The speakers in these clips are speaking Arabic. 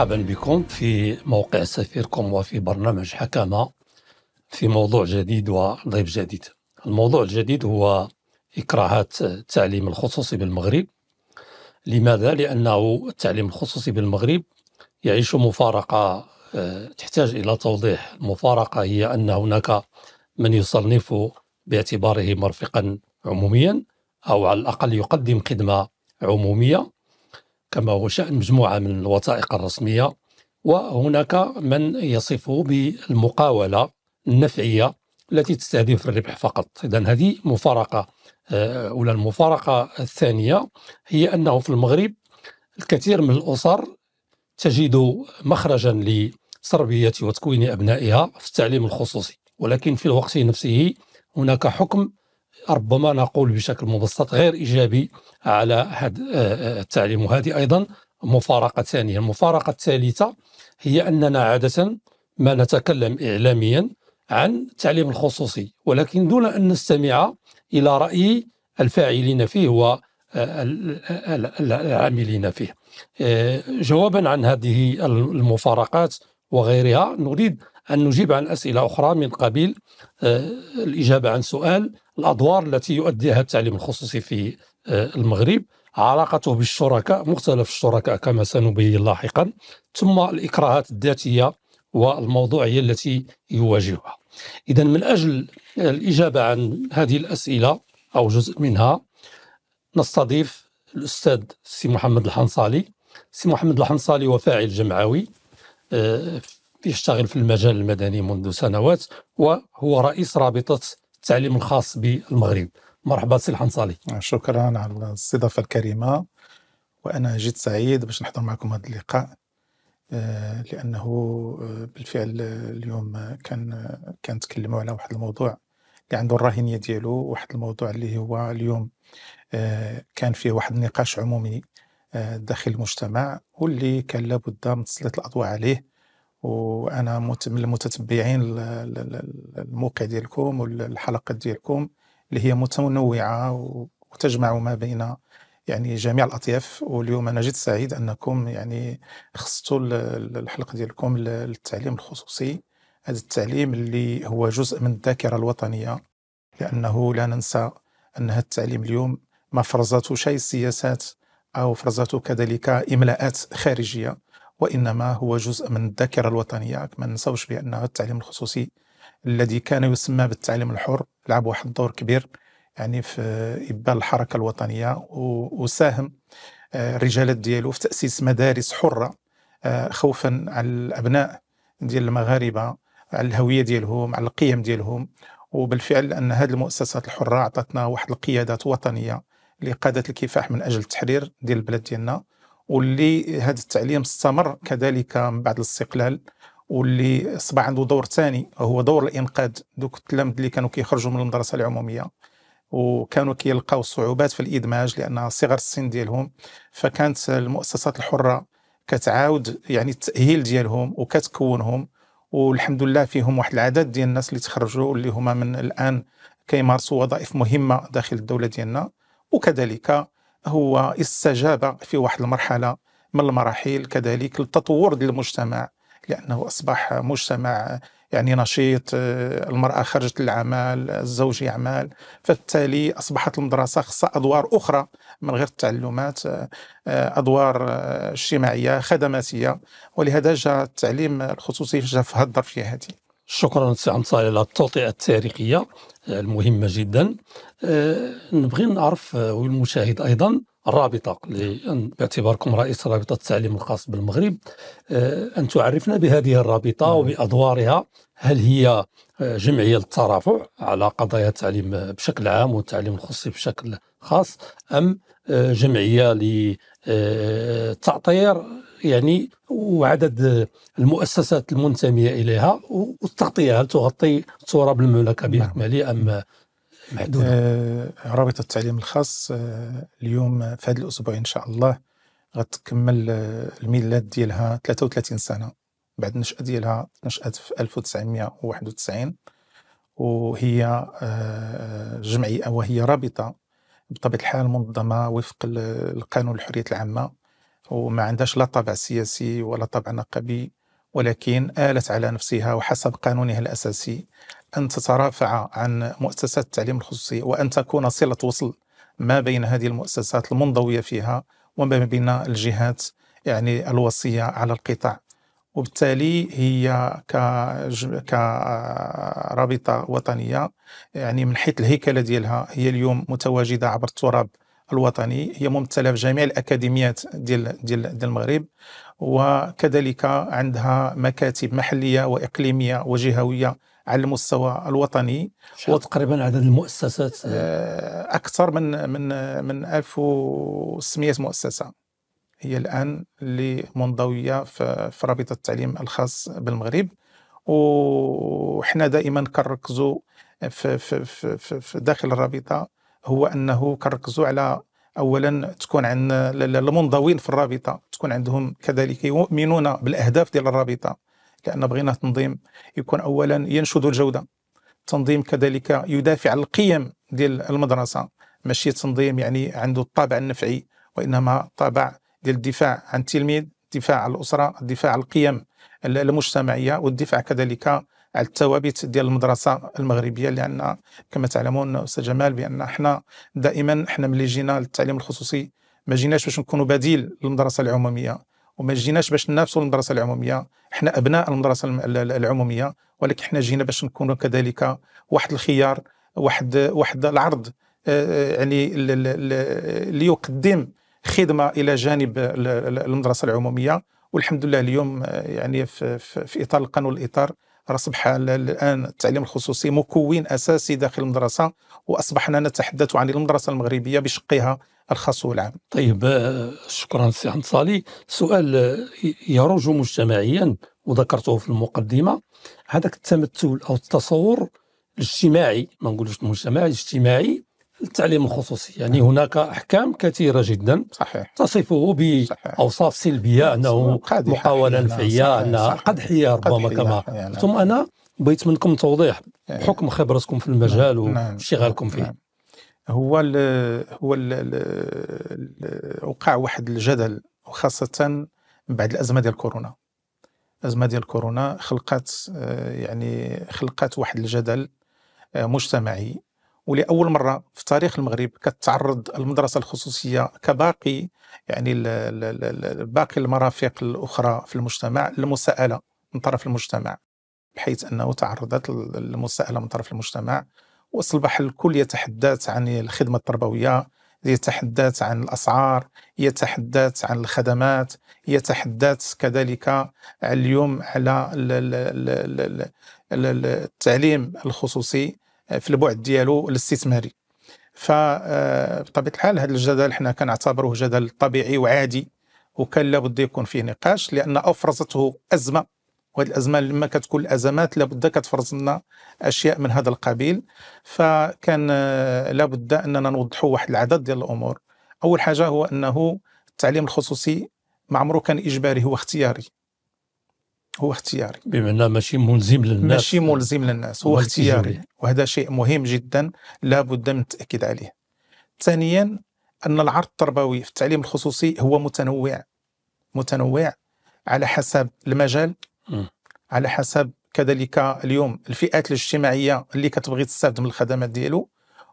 مرحبا بكم في موقع سفيركم وفي برنامج حكامة في موضوع جديد وضيف جديد الموضوع الجديد هو إكراهات التعليم الخصوصي بالمغرب لماذا؟ لأنه التعليم الخصوصي بالمغرب يعيش مفارقة آه، تحتاج إلى توضيح المفارقة هي أن هناك من يصنف باعتباره مرفقا عموميا أو على الأقل يقدم خدمة عمومية كما هو شأن مجموعة من الوثائق الرسمية وهناك من يصفه بالمقاولة النفعية التي تستهدف الربح فقط إذا هذه مفارقة آه، أولى المفارقة الثانية هي أنه في المغرب الكثير من الأسر تجد مخرجا لتربية وتكوين أبنائها في التعليم الخصوصي ولكن في الوقت نفسه هناك حكم ربما نقول بشكل مبسط غير ايجابي على هذا آه، التعليم وهذه ايضا مفارقه ثانيه، المفارقه الثالثه هي اننا عاده ما نتكلم اعلاميا عن التعليم الخصوصي ولكن دون ان نستمع الى راي الفاعلين فيه والعاملين آه، فيه. آه، جوابا عن هذه المفارقات وغيرها نريد ان نجيب عن اسئله اخرى من قبيل آه، الإجابة عن سؤال الأدوار التي يؤديها التعليم الخصوصي في آه، المغرب علاقته بالشركاء مختلف الشركاء كما سنبين لاحقا ثم الإكراهات الذاتية والموضوعية التي يواجهها إذا من أجل آه، الإجابة عن هذه الأسئلة أو جزء منها نستضيف الأستاذ سي محمد الحنصالي سي محمد الحنصالي وفاعل جمعوي يشتغل في المجال المدني منذ سنوات وهو رئيس رابطة التعليم الخاص بالمغرب مرحبا سي الحنصالي شكرا على الاستضافة الكريمة وأنا جد سعيد باش نحضر معكم هذا اللقاء آه، لأنه آه، بالفعل اليوم كان كنتكلموا على واحد الموضوع اللي عنده الراهنية ديالو واحد الموضوع اللي هو اليوم آه، كان فيه واحد النقاش عمومي داخل المجتمع واللي كان لابد من تسليط الأضواء عليه وانا من المتتبعين الموقع ديالكم والحلقات ديالكم اللي هي متنوعه وتجمع ما بين يعني جميع الاطياف واليوم انا جد سعيد انكم يعني خصتوا الحلقه ديالكم للتعليم الخصوصي هذا التعليم اللي هو جزء من الذاكره الوطنيه لانه لا ننسى ان هذا التعليم اليوم ما فرضته شيء سياسات او فرضته كذلك املاءات خارجيه وإنما هو جزء من الذاكرة الوطنية ما ننساوش بأن التعليم الخصوصي الذي كان يسمى بالتعليم الحر لعب واحد الدور كبير يعني في إبال الحركة الوطنية وساهم آه، الرجالات ديالو في تأسيس مدارس حرة آه، خوفا على الأبناء ديال المغاربة على الهوية ديالهم على القيم ديالهم وبالفعل أن هذه المؤسسات الحرة أعطتنا واحد القيادات وطنية لقادة الكفاح من أجل التحرير ديال البلاد ديالنا واللي هذا التعليم استمر كذلك من بعد الاستقلال واللي اصبح عنده دور ثاني هو دور الانقاذ دوك التلامذ اللي كانوا كيخرجوا من المدرسه العموميه وكانوا كيلقاو صعوبات في الادماج لان صغر السن ديالهم فكانت المؤسسات الحره كتعاود يعني التاهيل ديالهم وكتكونهم والحمد لله فيهم واحد العدد ديال الناس اللي تخرجوا اللي هما من الان كيمارسوا وظائف مهمه داخل الدوله ديالنا وكذلك هو استجاب في واحد المرحله من المراحل كذلك للتطور المجتمع لانه اصبح مجتمع يعني نشيط آه، المرأة خرجت للعمل الزوج يعمل فبالتالي أصبحت المدرسة خصها أدوار أخرى من غير التعلمات آه، آه، أدوار اجتماعية خدماتية ولهذا جاء التعليم الخصوصي جاء في هذه الظرفية هذه شكرا سي عم صالح على التوطئه التاريخيه آه، المهمه جدا آه، نبغي نعرف آه، والمشاهد ايضا الرابطه باعتباركم رئيس رابطه التعليم الخاص بالمغرب ان تعرفنا بهذه الرابطه نعم. وبادوارها هل هي جمعيه للترافع على قضايا التعليم بشكل عام والتعليم الخصوصي بشكل خاص ام جمعيه للتعطير يعني وعدد المؤسسات المنتمية إليها والتغطيه هل تغطي صورة بالمملكة نعم. بأكملها أم محدودة؟ آه رابطة التعليم الخاص آه اليوم في هذا الأسبوع إن شاء الله غتكمل آه، الميلاد ديالها 33 سنة بعد النشأة ديالها نشأت في 1991 وهي آه، جمعية وهي رابطة بطبيعة الحال منظمة وفق القانون الحرية العامة وما عندهاش لا طابع سياسي ولا طابع نقبي ولكن آلت على نفسها وحسب قانونها الأساسي أن تترافع عن مؤسسات التعليم الخصوصي وأن تكون صلة وصل ما بين هذه المؤسسات المنضوية فيها وما بين الجهات يعني الوصية على القطاع وبالتالي هي كرابطة وطنية يعني من حيث الهيكلة ديالها هي اليوم متواجدة عبر التراب الوطني هي ممثله في جميع الاكاديميات ديال ديال ديال المغرب وكذلك عندها مكاتب محليه واقليميه وجهويه على المستوى الوطني تقريبا عدد المؤسسات آه، اكثر من من من 1600 مؤسسه هي الان اللي منضويه في رابطه التعليم الخاص بالمغرب وحنا دائما كنركزوا في, في, في, في داخل الرابطه هو انه كنركزوا على اولا تكون عندنا المنضوين في الرابطه تكون عندهم كذلك يؤمنون بالاهداف ديال الرابطه لان بغينا تنظيم يكون اولا ينشد الجوده التنظيم كذلك يدافع عن القيم ديال المدرسه ماشي تنظيم يعني عنده الطابع النفعي وانما طابع ديال الدفاع عن التلميذ الدفاع عن الاسره الدفاع عن القيم المجتمعيه والدفاع كذلك على الثوابت ديال المدرسه المغربيه لان كما تعلمون استاذ جمال بان حنا دائما حنا ملي جينا للتعليم الخصوصي ما جيناش باش نكونوا بديل للمدرسه العموميه وما جيناش باش ننافسوا المدرسه العموميه حنا ابناء المدرسه العموميه ولكن حنا جينا باش نكونوا كذلك واحد الخيار واحد واحد العرض آه، آه، يعني ليقدم خدمه الى جانب المدرسه العموميه والحمد لله اليوم آه، يعني في, في, في اطار القانون الاطار أصبح الآن التعليم الخصوصي مكون أساسي داخل المدرسة وأصبحنا نتحدث عن المدرسة المغربية بشقها الخاص والعام طيب آه، شكرا سي صالي سؤال آه، يروج مجتمعيا وذكرته في المقدمة هذاك التمثل أو التصور الاجتماعي ما نقولوش المجتمعي الاجتماعي التعليم الخصوصي يعني هناك أحكام كثيرة جدا صحيح. تصفه بأوصاف سلبية أنه محاولة نفعية أنها قدحية ربما كما ثم نعم. أنا بغيت منكم توضيح إيه. بحكم خبرتكم في المجال نعم. نعم. واشتغالكم فيه نعم. هو الـ هو الـ وقع واحد الجدل وخاصة بعد الأزمة ديال كورونا الأزمة ديال كورونا خلقت آه، يعني خلقت واحد الجدل آه، مجتمعي ولاول مره في تاريخ المغرب كتعرض المدرسه الخصوصيه كباقي يعني باقي المرافق الاخرى في المجتمع للمساءله من طرف المجتمع بحيث انه تعرضت للمساءله من طرف المجتمع واصبح الكل يتحدث عن الخدمه التربويه يتحدث عن الاسعار يتحدث عن الخدمات يتحدث كذلك اليوم على التعليم الخصوصي في البعد ديالو الاستثماري فبطبيعه آه، الحال هذا الجدل حنا كنعتبروه جدل طبيعي وعادي وكان لابد يكون فيه نقاش لان افرزته ازمه وهذه الازمه لما كتكون الازمات لابد كتفرز لنا اشياء من هذا القبيل فكان آه، لابد اننا نوضحوا واحد العدد ديال الامور اول حاجه هو انه التعليم الخصوصي ما عمره كان اجباري هو اختياري هو اختياري بمعنى ماشي ملزم للناس ماشي ملزم للناس هو اختياري وهذا شيء مهم جدا لا بد من التاكيد عليه ثانيا ان العرض التربوي في التعليم الخصوصي هو متنوع متنوع على حسب المجال م. على حسب كذلك اليوم الفئات الاجتماعيه اللي كتبغي تستافد من الخدمات ديالو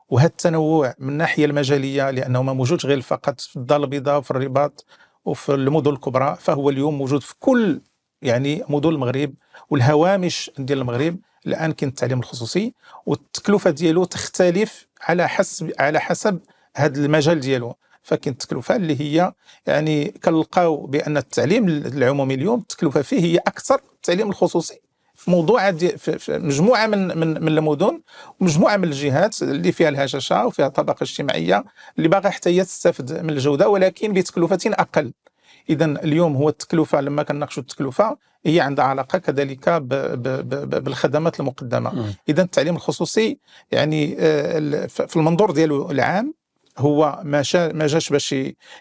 وهذا التنوع من الناحيه المجاليه لانه ما موجودش غير فقط في الدار البيضاء في الرباط وفي المدن الكبرى فهو اليوم موجود في كل يعني مدن المغرب والهوامش ديال المغرب الان كاين التعليم الخصوصي والتكلفه ديالو تختلف على حسب على حسب هذا المجال ديالو فكاين التكلفه اللي هي يعني كنلقاو بان التعليم العمومي اليوم التكلفه فيه هي اكثر التعليم الخصوصي في موضوع في مجموعه من من من المدن ومجموعه من الجهات اللي فيها الهشاشه وفيها الطبقه الاجتماعيه اللي باغا حتى هي تستافد من الجوده ولكن بتكلفه اقل اذا اليوم هو التكلفه لما كنناقشوا التكلفه هي عندها علاقه كذلك بـ بـ بـ بالخدمات المقدمه اذا التعليم الخصوصي يعني آه، في المنظور ديالو العام هو ما ما جاش باش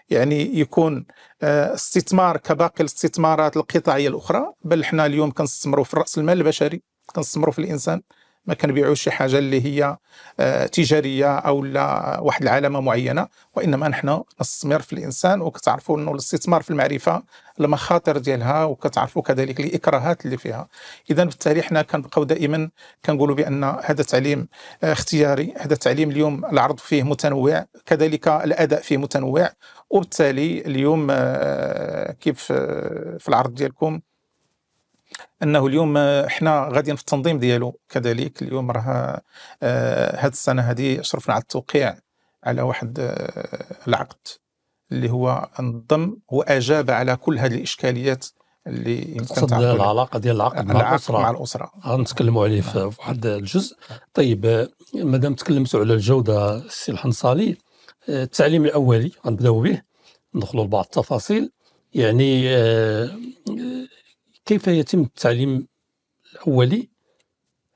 يعني يكون آه، استثمار كباقي الاستثمارات القطاعيه الاخرى بل حنا اليوم كنستثمروا في راس المال البشري كنستثمروا في الانسان ما كنبيعوش شي حاجه اللي هي آه، تجاريه او لا واحد العلامه معينه وانما نحن نستثمر في الانسان وكتعرفوا انه الاستثمار في المعرفه المخاطر ديالها وكتعرفوا كذلك الاكراهات اللي فيها اذا بالتالي حنا كنبقاو دائما كنقولوا بان هذا التعليم آه، اختياري هذا التعليم اليوم العرض فيه متنوع كذلك الاداء فيه متنوع وبالتالي اليوم آه، كيف في العرض ديالكم انه اليوم آه، احنا غاديين في التنظيم ديالو كذلك اليوم راه آه، هاد السنه هذه اشرفنا على التوقيع على واحد آه، العقد اللي هو انضم واجاب على كل هذه الاشكاليات اللي يمكن ديال العلاقه ديال العقد مع, مع الاسره مع الاسره غنتكلموا عليه في نعم. واحد الجزء طيب مادام تكلمتوا على الجوده السي الحنصالي التعليم الاولي غنبداو به ندخلوا لبعض التفاصيل يعني كيف يتم التعليم الأولي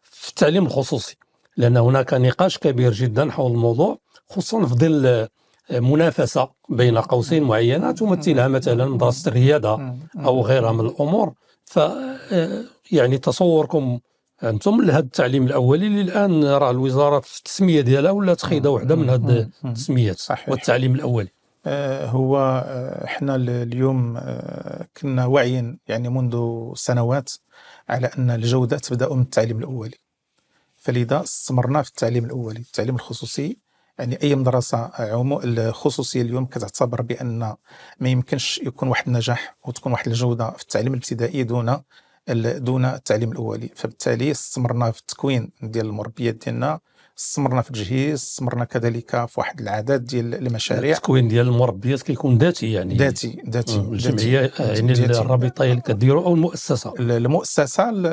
في التعليم الخصوصي لأن هناك نقاش كبير جدا حول الموضوع خصوصا في ظل آه، منافسة بين قوسين معينة تمثلها مثلا مدرسة الريادة أو غيرها من الأمور ف آه، يعني تصوركم انتم لهذا التعليم الاولي اللي الان راه الوزاره في التسميه ديالها ولا خيده واحده من هذه التسميات والتعليم الاولي آه، هو آه، احنا اليوم آه، كنا واعيين يعني منذ سنوات على ان الجوده تبدا من التعليم الاولي فلذا استمرنا في التعليم الاولي التعليم الخصوصي يعني اي مدرسه الخصوصيه اليوم كتعتبر بان ما يمكنش يكون واحد النجاح وتكون واحد الجوده في التعليم الابتدائي دون دون التعليم الاولي فبالتالي استمرنا في التكوين ديال المربيات ديالنا استمرنا في التجهيز استمرنا كذلك في واحد العدد ديال المشاريع التكوين ديال المربيات كيكون ذاتي يعني ذاتي ذاتي آه، الجمعيه آه، يعني الرابطه اللي كديروا او المؤسسه المؤسسه اللي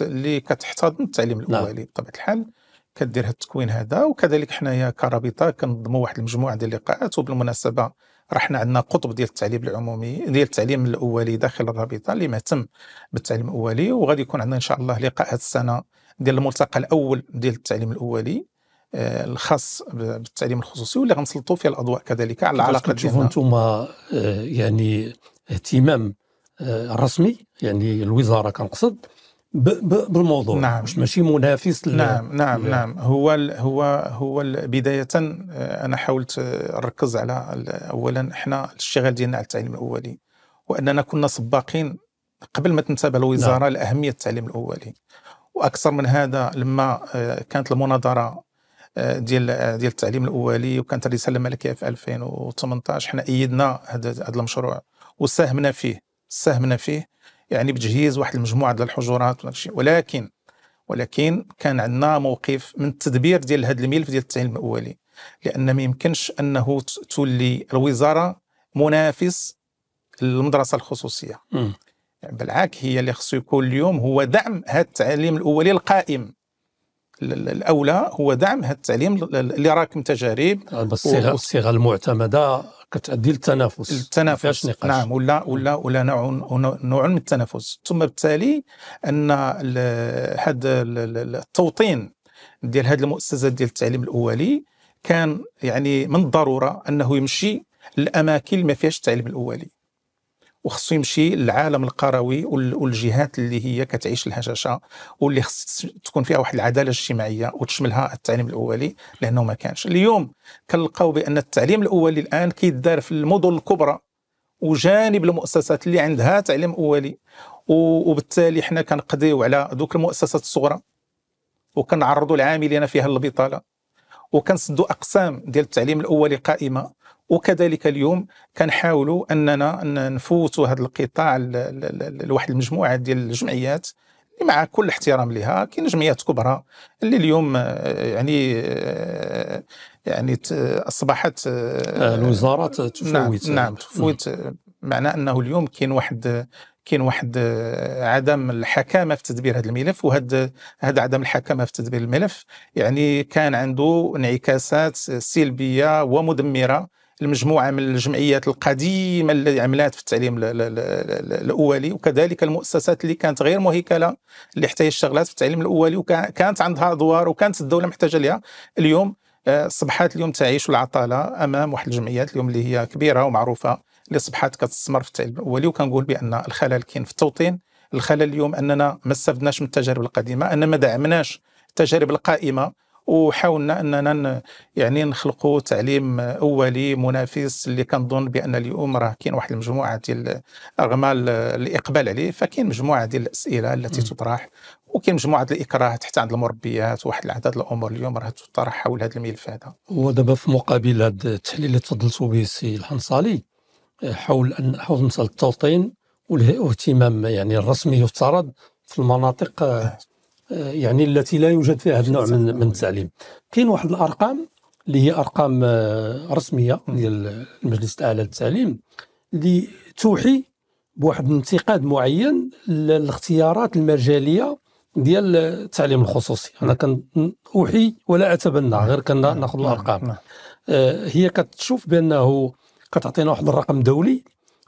اللي كتحتضن التعليم نعم. الاولي بطبيعه الحال كدير هذا التكوين هذا وكذلك حنايا كرابطه كنظموا واحد المجموعه ديال اللقاءات وبالمناسبه راه حنا عندنا قطب ديال التعليم العمومي ديال التعليم الاولي داخل الرابطه اللي مهتم بالتعليم الاولي وغادي يكون عندنا ان شاء الله لقاء هذه السنه ديال الملتقى الاول ديال التعليم الاولي آه، الخاص بالتعليم الخصوصي واللي غنسلطوا فيه الاضواء كذلك على العلاقه ديالنا انتم آه، يعني اهتمام آه، رسمي يعني الوزاره كنقصد بالموضوع نعم. مش ماشي منافس لل... نعم نعم ل... نعم هو ال هو هو ال بدايه انا حاولت نركز على اولا احنا الاشتغال ديالنا على التعليم الاولي واننا كنا سباقين قبل ما تنتبه الوزاره نعم. لاهميه التعليم الاولي واكثر من هذا لما آه، كانت المناظره آه، ديال آه، ديال التعليم الاولي وكانت الرساله الملكيه في 2018 حنا ايدنا هذا المشروع وساهمنا فيه ساهمنا فيه يعني بتجهيز واحد المجموعه ديال الحجرات ولكن ولكن كان عندنا موقف من التدبير ديال هذا الملف ديال التعليم الاولي لان ما يمكنش انه تولي الوزاره منافس للمدرسه الخصوصيه بالعكس هي اللي خصو يكون اليوم هو دعم هذا التعليم الاولي القائم الاولى هو دعم هذا التعليم اللي راكم تجارب آه، الصيغه الصيغه المعتمده كتؤدي للتنافس التنافس نقاش. نعم ولا ولا ولا نوع نوع من التنافس ثم بالتالي ان هذا التوطين ديال هذه المؤسسات ديال التعليم الاولي كان يعني من الضروره انه يمشي الاماكن اللي ما فيهاش التعليم الاولي وخصو يمشي للعالم القروي والجهات اللي هي كتعيش الهشاشه واللي خص تكون فيها واحد العداله الاجتماعيه وتشملها التعليم الاولي لانه ما كانش اليوم كنلقاو بان التعليم الاولي الان كيدار في المدن الكبرى وجانب المؤسسات اللي عندها تعليم اولي وبالتالي حنا كنقضيو على دوك المؤسسات الصغرى وكنعرضوا العاملين فيها للبطاله وكنسدوا اقسام ديال التعليم الاولي قائمه وكذلك اليوم كنحاولوا اننا نفوتوا هذا القطاع لواحد المجموعه ديال الجمعيات مع كل احترام لها كاين جمعيات كبرى اللي اليوم آه، يعني آه، يعني اصبحت آه، الوزارات تفوت نعم, نعم تفوت معناه انه اليوم كاين واحد كاين واحد عدم الحكامه في تدبير هذا الملف وهذا هذا عدم الحكامه في تدبير الملف يعني كان عنده انعكاسات سلبيه ومدمره المجموعة من الجمعيات القديمة اللي عملات في التعليم الأولي وكذلك المؤسسات اللي كانت غير مهيكلة اللي حتى اشتغلت في التعليم الأولي وكانت عندها أدوار وكانت الدولة محتاجة لها اليوم آه، صبحات اليوم تعيش العطالة أمام واحد الجمعيات اليوم اللي هي كبيرة ومعروفة اللي صبحات كتستثمر في التعليم الأولي وكنقول بأن الخلل كاين في التوطين الخلل اليوم أننا ما استفدناش من التجارب القديمة أننا ما دعمناش التجارب القائمة وحاولنا اننا يعني نخلقوا تعليم اولي منافس اللي كنظن بان اليوم راه كاين واحد المجموعه ديال الاغمال الاقبال عليه فكاين مجموعه ديال الاسئله التي تطرح وكاين مجموعه الاكراه حتى عند المربيات واحد العدد الامور اليوم راه تطرح حول هذا الملف هذا ودابا في مقابل هذا التحليل اللي تفضلتوا به السي الحنصالي حول ان حول مساله التوطين والاهتمام يعني الرسمي يفترض في المناطق آه، آه، يعني التي لا يوجد فيها هذا النوع من, من التعليم كاين واحد الارقام اللي هي ارقام آه، رسميه ديال المجلس الاعلى للتعليم اللي توحي بواحد الانتقاد معين للاختيارات المجاليه ديال التعليم الخصوصي انا كنوحي ولا اتبنى غير كناخذ الارقام آه، هي كتشوف بانه كتعطينا واحد الرقم دولي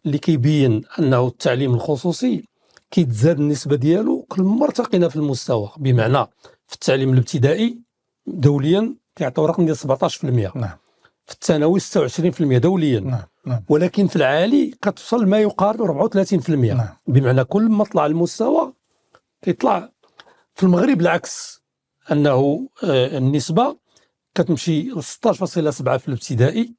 اللي كيبين انه التعليم الخصوصي كيتزاد النسبه ديالو كل ما ارتقينا في المستوى بمعنى في التعليم الابتدائي دوليا كيعطيو رقم ديال 17% نعم في الثانوي 26% دوليا نعم. نعم. ولكن في العالي كتوصل ما يقارب 34% نعم. بمعنى كل ما طلع المستوى كيطلع في المغرب العكس انه آه، النسبه كتمشي ل 16.7 في الابتدائي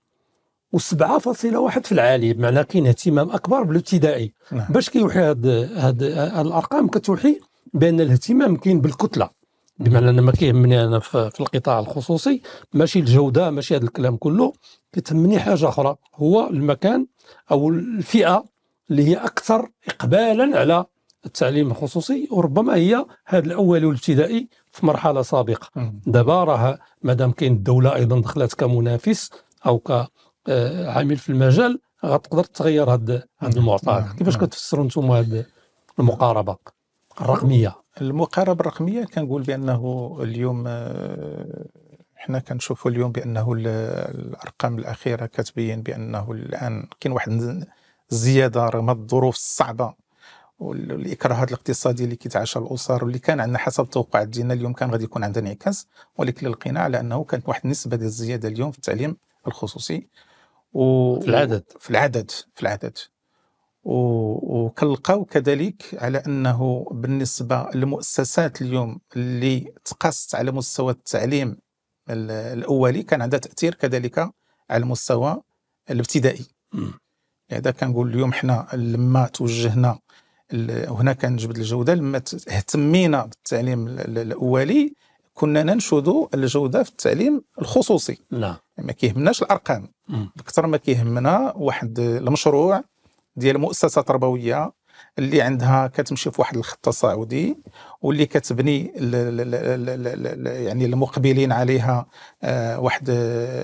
و7.1 في العالي بمعنى كاين اهتمام اكبر بالابتدائي نعم. باش كيوحي هاد, هاد الارقام كتوحي بان الاهتمام كاين بالكتله بمعنى انا ما كيهمني انا في القطاع الخصوصي ماشي الجوده ماشي هذا الكلام كله كتهمني حاجه اخرى هو المكان او الفئه اللي هي اكثر اقبالا على التعليم الخصوصي وربما هي هذا الاول والابتدائي في مرحله سابقه دابا راه مادام كاين الدوله ايضا دخلت كمنافس او ك آه، عامل في المجال غتقدر تغير هذا هذا المعطى كيفاش كتفسروا انتم هذه المقاربه الرقميه المقاربه الرقميه كنقول بانه اليوم آه، حنا كنشوفوا اليوم بانه الارقام الاخيره كتبين بانه الان كاين واحد الزياده رغم الظروف الصعبه والاكراهات الاقتصاديه اللي كيتعاشى الاسر واللي كان عندنا حسب التوقعات ديالنا اليوم كان غادي يكون عندنا انعكاس ولكن لقينا على انه كانت واحد النسبه ديال الزياده اليوم في التعليم الخصوصي و... في العدد في العدد في العدد و... وكنلقاو كذلك على انه بالنسبه للمؤسسات اليوم اللي تقاست على مستوى التعليم الاولي كان عندها تاثير كذلك على المستوى الابتدائي يعني هذا كنقول اليوم حنا لما توجهنا هنا كنجبد الجوده لما اهتمينا بالتعليم الاولي كنا ننشد الجوده في التعليم الخصوصي نعم ما كيهمناش الارقام اكثر ما كيهمنا واحد المشروع ديال مؤسسه تربويه اللي عندها كتمشي في واحد الخط التصاعدي واللي كتبني الـ الـ الـ يعني المقبلين عليها آه، واحد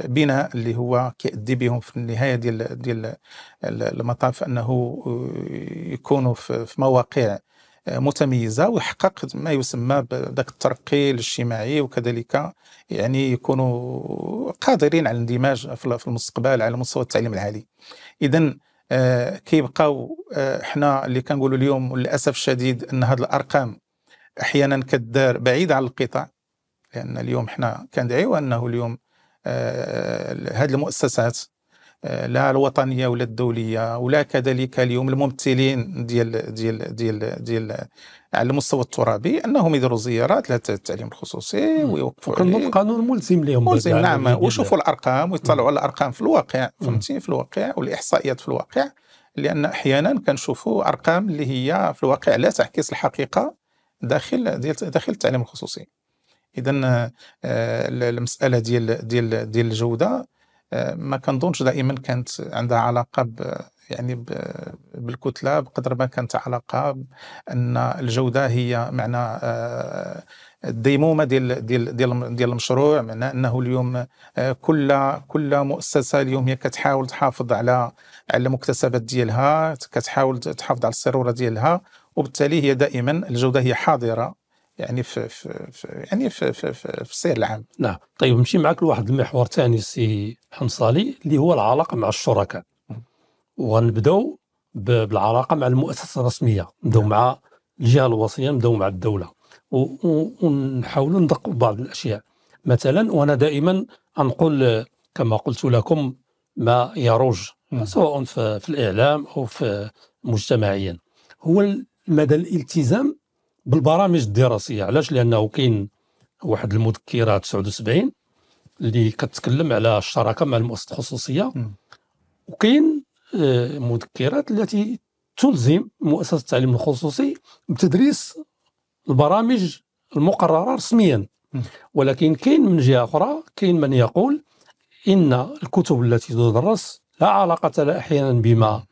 بناء اللي هو كيأدي بهم في النهايه ديال ديال المطاف انه آه، يكونوا في مواقع متميزه ويحقق ما يسمى بذاك الترقي الاجتماعي وكذلك يعني يكونوا قادرين على الاندماج في المستقبل على مستوى التعليم العالي اذا آه، كيبقاو آه، حنا اللي كنقولوا اليوم للاسف الشديد ان هذه الارقام احيانا كدار بعيده على القطاع لان اليوم حنا كندعيو انه اليوم هذه آه، المؤسسات لا الوطنيه ولا الدوليه ولا كذلك اليوم الممثلين ديال ديال ديال ديال على المستوى الترابي انهم يديروا زيارات للتعليم الخصوصي ويوقفوا قانون القانون ملزم لهم ملزم نعم ويشوفوا الارقام ويطلعوا على الارقام في الواقع فهمتي في الواقع والاحصائيات في الواقع لان احيانا كنشوفوا ارقام اللي هي في الواقع لا تعكس الحقيقه داخل ديال داخل التعليم الخصوصي اذا آه، المساله ديال ديال ديال الجوده ما كنظنش دائما كانت عندها علاقه ب يعني بالكتله بقدر ما كانت علاقه ان الجوده هي معنى آه، الديمومه ديال ديال ديال دي المشروع معناه انه اليوم آه، كل كل مؤسسه اليوم هي كتحاول تحافظ على على المكتسبات ديالها كتحاول تحافظ على السيروره ديالها وبالتالي هي دائما الجوده هي حاضره يعني في, في, يعني في, في, في, في السير العام نعم طيب نمشي معك لواحد المحور ثاني سي حنصالي اللي هو العلاقه مع الشركاء ونبداو بالعلاقه مع المؤسسه الرسميه نبداو نعم. مع الجهه الوصيه نبداو مع الدوله ونحاولوا ندقوا بعض الاشياء مثلا وانا دائما انقل كما قلت لكم ما يروج سواء في, في الاعلام او في مجتمعيا هو مدى الالتزام بالبرامج الدراسيه علاش لانه كاين واحد المذكره 79 اللي كتكلم على الشراكه مع المؤسسه الخصوصيه وكاين آه، مذكرات التي تلزم مؤسسه التعليم الخصوصي بتدريس البرامج المقرره رسميا ولكن كاين من جهه اخرى كاين من يقول ان الكتب التي تدرس لا علاقه لها احيانا بما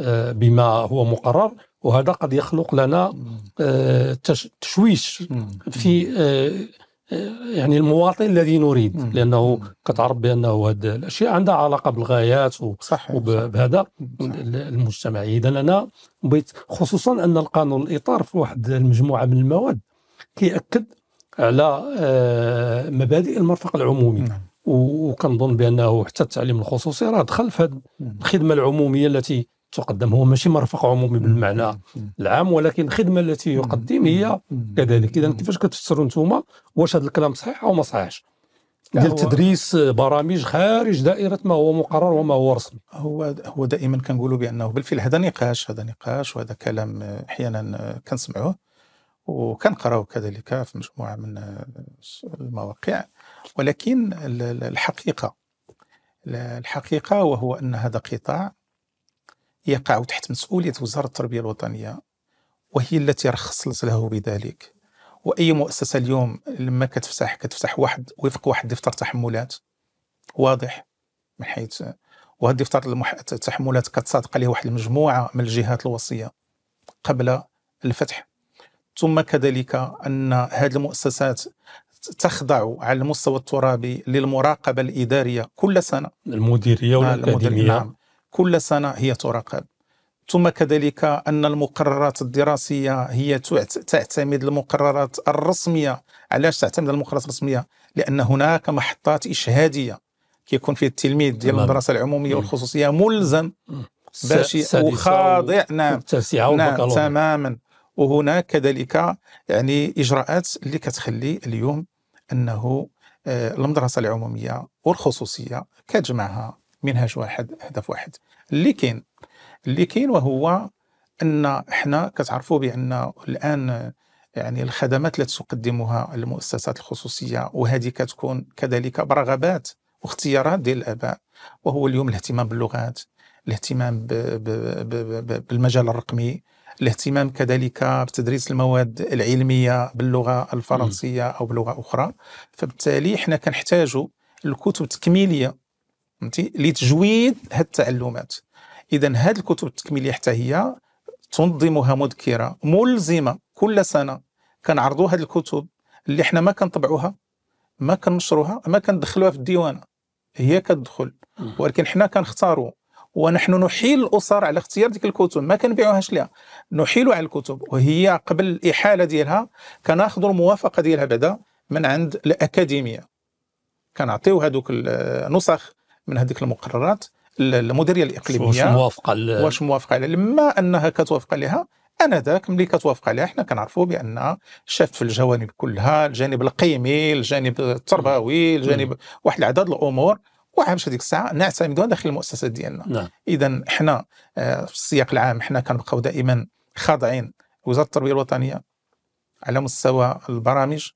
آه، بما هو مقرر وهذا قد يخلق لنا آه، تشويش في آه، آه، يعني المواطن الذي نريد لانه كتعرف بانه هذه الاشياء عندها علاقه بالغايات وبهذا المجتمع اذا انا بيت خصوصا ان القانون الاطار في واحد المجموعه من المواد كيأكد على مبادئ المرفق العمومي نعم. وكنظن بانه حتى التعليم الخصوصي راه دخل في هذه الخدمه العموميه التي تقدم هو ماشي مرفق عمومي بالمعنى العام ولكن الخدمه التي يقدم هي كذلك اذا كيفاش كتفسروا نتوما واش هذا الكلام صحيح او ما صحيحش ديال التدريس برامج خارج دائره ما هو مقرر وما هو رسمي هو هو دائما كنقولوا بانه بالفعل هذا نقاش هذا نقاش وهذا كلام احيانا كنسمعوه وكنقراو كذلك في مجموعه من المواقع ولكن الحقيقه الحقيقه وهو ان هذا قطاع يقع تحت مسؤولية وزارة التربية الوطنية وهي التي رخصت له بذلك وأي مؤسسة اليوم لما كتفتح كتفتح واحد وفق واحد دفتر تحملات واضح من حيث وهذا دفتر التحملات كتصادق عليه واحد المجموعة من الجهات الوصية قبل الفتح ثم كذلك أن هذه المؤسسات تخضع على المستوى الترابي للمراقبة الإدارية كل سنة المديرية والأكاديمية نعم كل سنة هي تراقب ثم كذلك أن المقررات الدراسية هي تعتمد المقررات الرسمية علاش تعتمد المقررات الرسمية لأن هناك محطات إشهادية كيكون فيه التلميذ ديال المدرسة العمومية والخصوصية ملزم باش وخاضع نعم نعم تماما وهناك كذلك يعني إجراءات اللي كتخلي اليوم أنه آه، المدرسة العمومية والخصوصية كتجمعها منهج واحد هدف واحد اللي كاين اللي كاين وهو ان احنا كتعرفوا بان الان يعني الخدمات التي تقدمها المؤسسات الخصوصيه وهذه كتكون كذلك برغبات واختيارات ديال الاباء وهو اليوم الاهتمام باللغات الاهتمام بـ بـ بـ بالمجال الرقمي الاهتمام كذلك بتدريس المواد العلميه باللغه الفرنسيه او بلغه اخرى فبالتالي احنا كنحتاجوا الكتب التكميليه فهمتي لتجويد هاد التعلمات اذا هاد الكتب التكميليه حتى هي تنظمها مذكره ملزمه كل سنه كنعرضوا هاد الكتب اللي حنا ما كنطبعوها ما كنشروها ما كندخلوها في الديوان هي كتدخل ولكن حنا كنختاروا ونحن نحيل الاسر على اختيار ديك الكتب ما كنبيعوهاش ليها نحيل على الكتب وهي قبل الاحاله ديالها كناخذوا الموافقه ديالها بعدا من عند الاكاديميه كنعطيو هذوك النسخ من هذيك المقررات المديريه الاقليميه واش موافقه واش موافقه عليها لما انها كتوافق عليها انذاك ملي كتوافق عليها حنا كنعرفوا بان شافت في الجوانب كلها الجانب القيمي الجانب التربوي الجانب واحد العدد الامور وعمش هذيك الساعه نعتمدوها داخل المؤسسات ديالنا نعم. اذا حنا آه، في السياق العام حنا كنبقاو دائما خاضعين وزاره التربيه الوطنيه على مستوى البرامج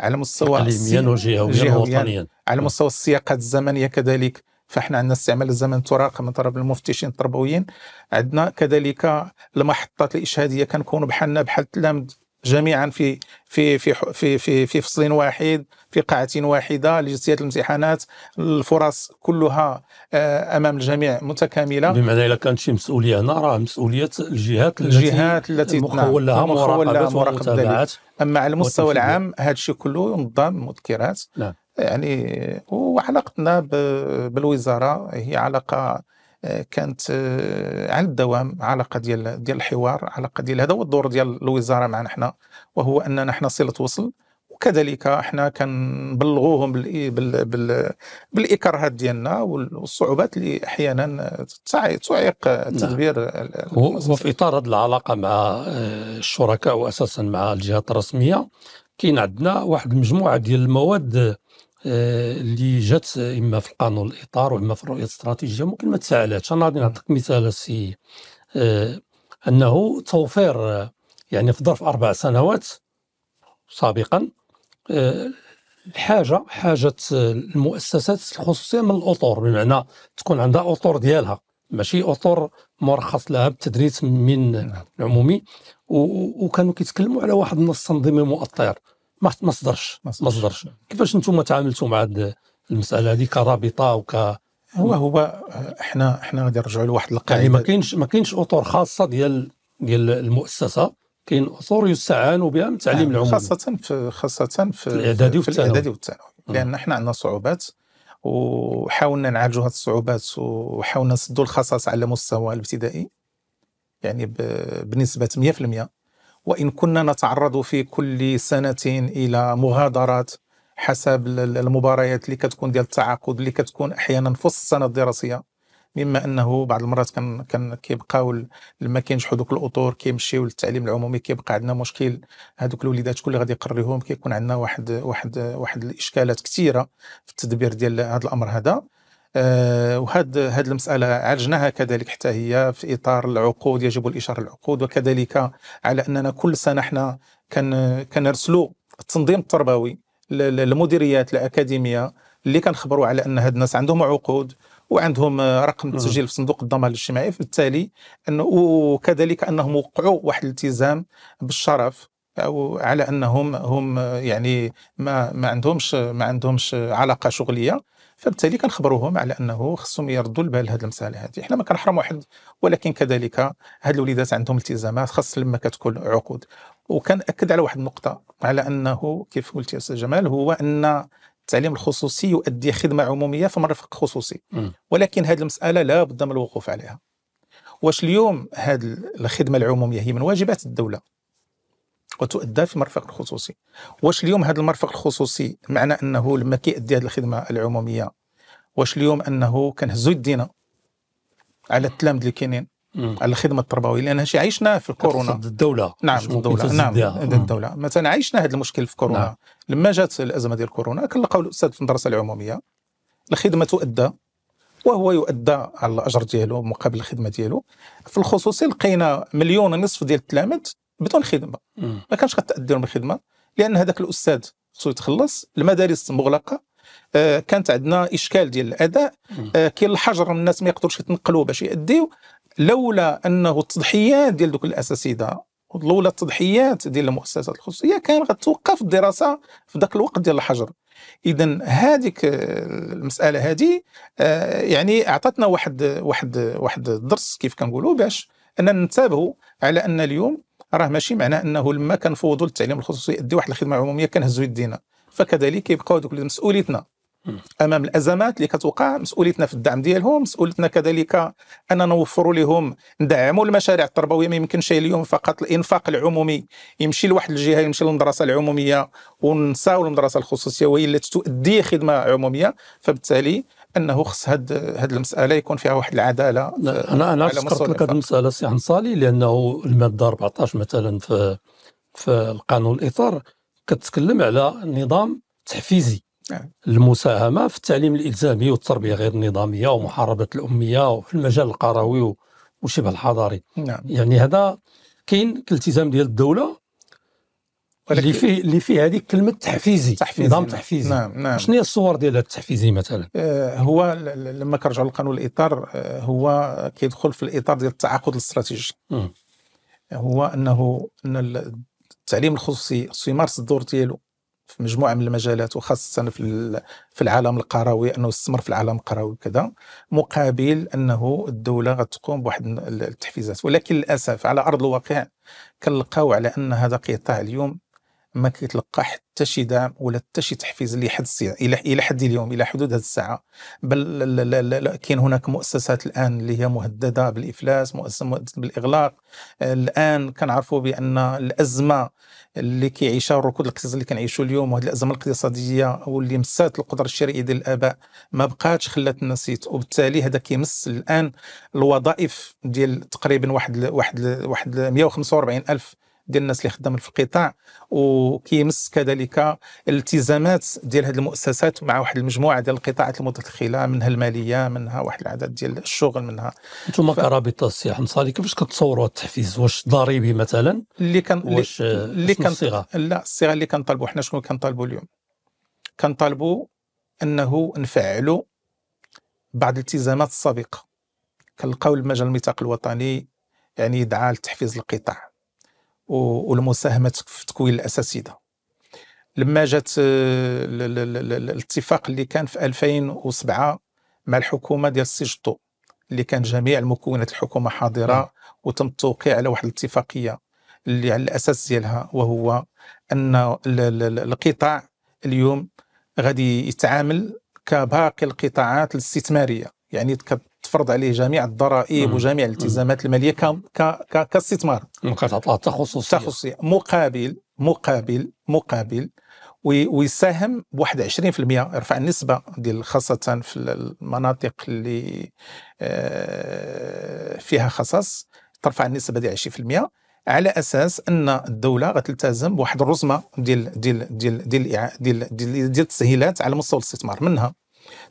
على مستوى اقليميا وجهويا وطنيا على نعم. مستوى السياقات الزمنيه كذلك فاحنا عندنا استعمال الزمن تراقب من طرف المفتشين التربويين عندنا كذلك المحطات الاشهاديه كنكونوا بحالنا بحال التلامذ جميعا في في في في في, في فصل واحد في قاعة واحدة لجزئية الامتحانات الفرص كلها آه، أمام الجميع متكاملة بمعنى إذا كانت شي مسؤولية هنا راه مسؤولية الجهات الجهات التي مخول لها مراقبة مراقبة أما على المستوى العام هذا الشيء كله ينظم مذكرات نعم. يعني وعلاقتنا بالوزاره هي علاقه آه، كانت آه، على الدوام علاقه ديال ديال الحوار علاقه ديال هذا هو الدور ديال الوزاره معنا حنا وهو اننا حنا صله وصل وكذلك احنا كنبلغوهم بالاكراهات ديالنا والصعوبات اللي احيانا تعيق نعم. تدبير وفي اطار هذه العلاقه مع آه، الشركاء واساسا مع الجهات الرسميه كاين عندنا واحد المجموعه ديال المواد آه، اللي جات آه، اما في القانون الاطار واما في الرؤيه الاستراتيجيه ممكن ما تساعلاتش انا غادي نعطيك مثال سي آه، انه توفير يعني في ظرف اربع سنوات سابقا الحاجه حاجه المؤسسات الخصوصيه من الاطر بمعنى تكون عندها اطر ديالها ماشي اطر مرخص لها بالتدريس من العمومي نعم. وكانوا كيتكلموا على واحد النص تنظيمي مؤطر ما صدرش ما صدرش كيفاش انتم تعاملتوا مع المساله هذه كرابطه وك هو هو احنا احنا غادي نرجعوا لواحد القاعده يعني ما كاينش ما كاينش اطر خاصه ديال ديال المؤسسه كاين اطر يستعان بها من التعليم العمومي آه، خاصه في خاصه في الاعدادي والثانوي الاعدادي والثانوي لان احنا عندنا صعوبات وحاولنا نعالجوا هذه الصعوبات وحاولنا نسدوا الخصائص على مستوى الابتدائي يعني بنسبه 100% وإن كنا نتعرض في كل سنة إلى مغادرات حسب المباريات اللي كتكون ديال التعاقد اللي كتكون أحيانا في السنة الدراسية مما انه بعض المرات كان كان كيبقاو لما كينجحوا دوك الاطور كيمشيو للتعليم العمومي كيبقى عندنا مشكل هذوك الوليدات شكون اللي غادي يقريهم كيكون عندنا واحد واحد واحد الاشكالات كثيره في التدبير ديال هذا الامر هذا آه، وهذه هذه المساله عالجناها كذلك حتى هي في اطار العقود يجب الاشاره للعقود وكذلك على اننا كل سنه احنا كان كنرسلوا التنظيم التربوي للمديريات الاكاديميه اللي كنخبروا على ان هاد الناس عندهم عقود وعندهم رقم تسجيل في صندوق الضمان الاجتماعي فبالتالي انه وكذلك انهم وقعوا واحد الالتزام بالشرف او على انهم هم يعني ما ما عندهمش ما عندهمش علاقه شغليه فبالتالي كنخبروهم على انه خصهم يردوا البال لهذه المساله هذه حنا ما كنحرموا واحد ولكن كذلك هاد الوليدات عندهم التزامات خاص لما كتكون عقود اكد على واحد النقطه على انه كيف قلت يا استاذ جمال هو ان التعليم الخصوصي يؤدي خدمه عموميه في مرفق خصوصي ولكن هذه المساله لا بد من الوقوف عليها واش اليوم هذه الخدمه العموميه هي من واجبات الدوله وتؤدى في المرفق الخصوصي واش اليوم هذا المرفق الخصوصي معنى انه لما كيأدي هذه الخدمه العموميه واش اليوم انه كنهزو يدينا على التلامذ اللي كاينين على الخدمه التربويه لان شي عشنا في الكورونا ضد الدوله نعم ضد الدوله نعم ضد الدوله مثلا عشنا هذا المشكل في كورونا نعم. لما جات الازمه ديال كورونا كنلقاو الاستاذ في المدرسه العموميه الخدمه تؤدى وهو يؤدى على الاجر ديالو مقابل الخدمه ديالو في الخصوصي لقينا مليون ونصف ديال التلامذ بدون خدمه ما كانش لهم الخدمه لان هذاك الاستاذ خصو يتخلص المدارس مغلقه آه كانت عندنا اشكال ديال الاداء آه كاين الحجر الناس ما يقدروش يتنقلوا باش ياديو لولا انه التضحيات ديال دوك الاساتذه لولا التضحيات ديال المؤسسات الخصوصيه كان غتوقف الدراسه في ذاك الوقت ديال الحجر اذا هذيك المساله هذه آه، يعني اعطتنا واحد واحد واحد الدرس كيف كنقولوا باش اننا ننتبهوا على ان اليوم راه ماشي معناه انه لما كنفوضوا للتعليم الخصوصي يدي واحد الخدمه عموميه كنهزوا يدينا فكذلك كيبقاو دوك مسؤوليتنا امام الازمات اللي كتوقع مسؤوليتنا في الدعم ديالهم مسؤوليتنا كذلك اننا نوفروا لهم ندعموا المشاريع التربويه ما يمكنش اليوم فقط الانفاق العمومي يمشي لواحد الجهه يمشي للمدرسه العموميه ونساو المدرسه الخصوصيه وهي التي تؤدي خدمه عموميه فبالتالي انه خص هاد هاد المساله يكون فيها واحد العداله آه، انا انا ذكرت لك هذه المساله سي حنصالي لانه الماده 14 مثلا في في القانون الاطار كتكلم على نظام تحفيزي المساهمه آه. في التعليم الالزامي والتربيه غير النظاميه ومحاربه الاميه وفي المجال القروي وشبه الحضاري نعم. يعني هذا كاين الالتزام ديال الدوله اللي فيه اللي فيه هذيك كلمه تحفيزي تحفيزي نظام نعم. تحفيزي نعم نعم شنو هي الصور ديال التحفيزي مثلا؟ آه، هو لما كنرجعوا للقانون الاطار آه، هو كيدخل في الاطار ديال التعاقد الاستراتيجي هو انه ان التعليم الخصوصي خصو يمارس الدور ديالو في مجموعه من المجالات وخاصه في في العالم القروي انه يستثمر في العالم القروي وكذا مقابل انه الدوله غتقوم بواحد التحفيزات ولكن للاسف على ارض الواقع كنلقاو على ان هذا قطاع اليوم ما كيتلقى حتى شي دعم ولا حتى شي تحفيز اللي حد الساعه الى الى حد اليوم الى حدود هذه الساعه بل كاين هناك مؤسسات الان اللي هي مهدده بالافلاس مؤسسه بالاغلاق آه، الان كنعرفوا بان الازمه اللي كيعيشها الركود الاقتصادي اللي كنعيشوا اليوم وهذه الازمه الاقتصاديه واللي مسات القدره الشرائيه ديال الاباء ما بقاتش خلات الناس وبالتالي هذا كيمس الان الوظائف ديال تقريبا واحد واحد واحد 145 الف ديال الناس اللي خدام في القطاع وكيمس كذلك الالتزامات ديال هذه المؤسسات مع واحد المجموعه ديال القطاعات المتدخله منها الماليه منها واحد العدد ديال الشغل منها انتم ف... كرابطه السياحه النصالي كيفاش كتصوروا التحفيز واش ضريبي مثلا اللي كان واش آه، اللي كان الصيغه لا الصيغه اللي كنطالبوا حنا شنو كنطالبوا اليوم كنطالبوا انه نفعلوا بعض الالتزامات السابقه كنلقاو المجال الميثاق الوطني يعني يدعى لتحفيز القطاع والمساهمه في تكوين الاساتذه لما جات آه، الاتفاق اللي كان في 2007 مع الحكومه ديال السجطو اللي كان جميع المكونات الحكومه حاضره نعم. وتم التوقيع على واحد الاتفاقيه اللي على الاساس ديالها وهو ان القطاع اليوم غادي يتعامل كباقي القطاعات الاستثماريه يعني تفرض عليه جميع الضرائب وجميع الالتزامات الماليه كاستثمار قطعه تخصصيه تخصصيه مقابل مقابل مقابل ويساهم بواحد 20% يرفع النسبه ديال خاصه في المناطق اللي آه، فيها خصص ترفع النسبه ديال 20% على اساس ان الدوله غتلتزم بواحد الرزمه ديال ديال ديال, ديال, ديال, ديال التسهيلات على مستوى الاستثمار منها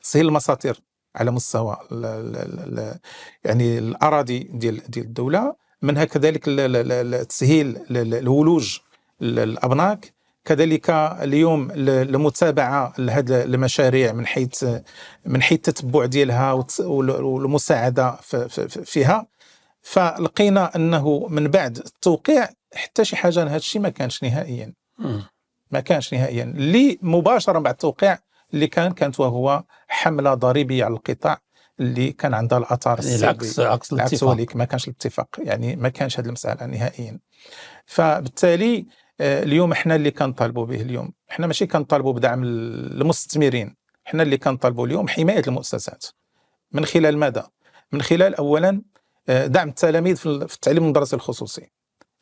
تسهيل المساطير على مستوى الـ الـ الـ يعني الاراضي ديال ديال الدوله منها كذلك تسهيل الولوج الابناك كذلك اليوم المتابعه لهذه المشاريع من حيث من حيث التتبع ديالها والمساعده فيها فلقينا انه من بعد التوقيع حتى شي حاجه هذا الشيء ما كانش نهائيا ما كانش نهائيا اللي مباشره بعد التوقيع اللي كان كانت وهو حمله ضريبيه على القطاع اللي كان عندها الاثار إيه، السلبي العكس عكس العكس ما كانش الاتفاق يعني ما كانش هذه المساله نهائيا فبالتالي آه، اليوم احنا اللي كنطالبوا به اليوم احنا ماشي كنطالبوا بدعم المستثمرين احنا اللي كنطالبوا اليوم حمايه المؤسسات من خلال ماذا من خلال اولا آه، دعم التلاميذ في التعليم المدرسي الخصوصي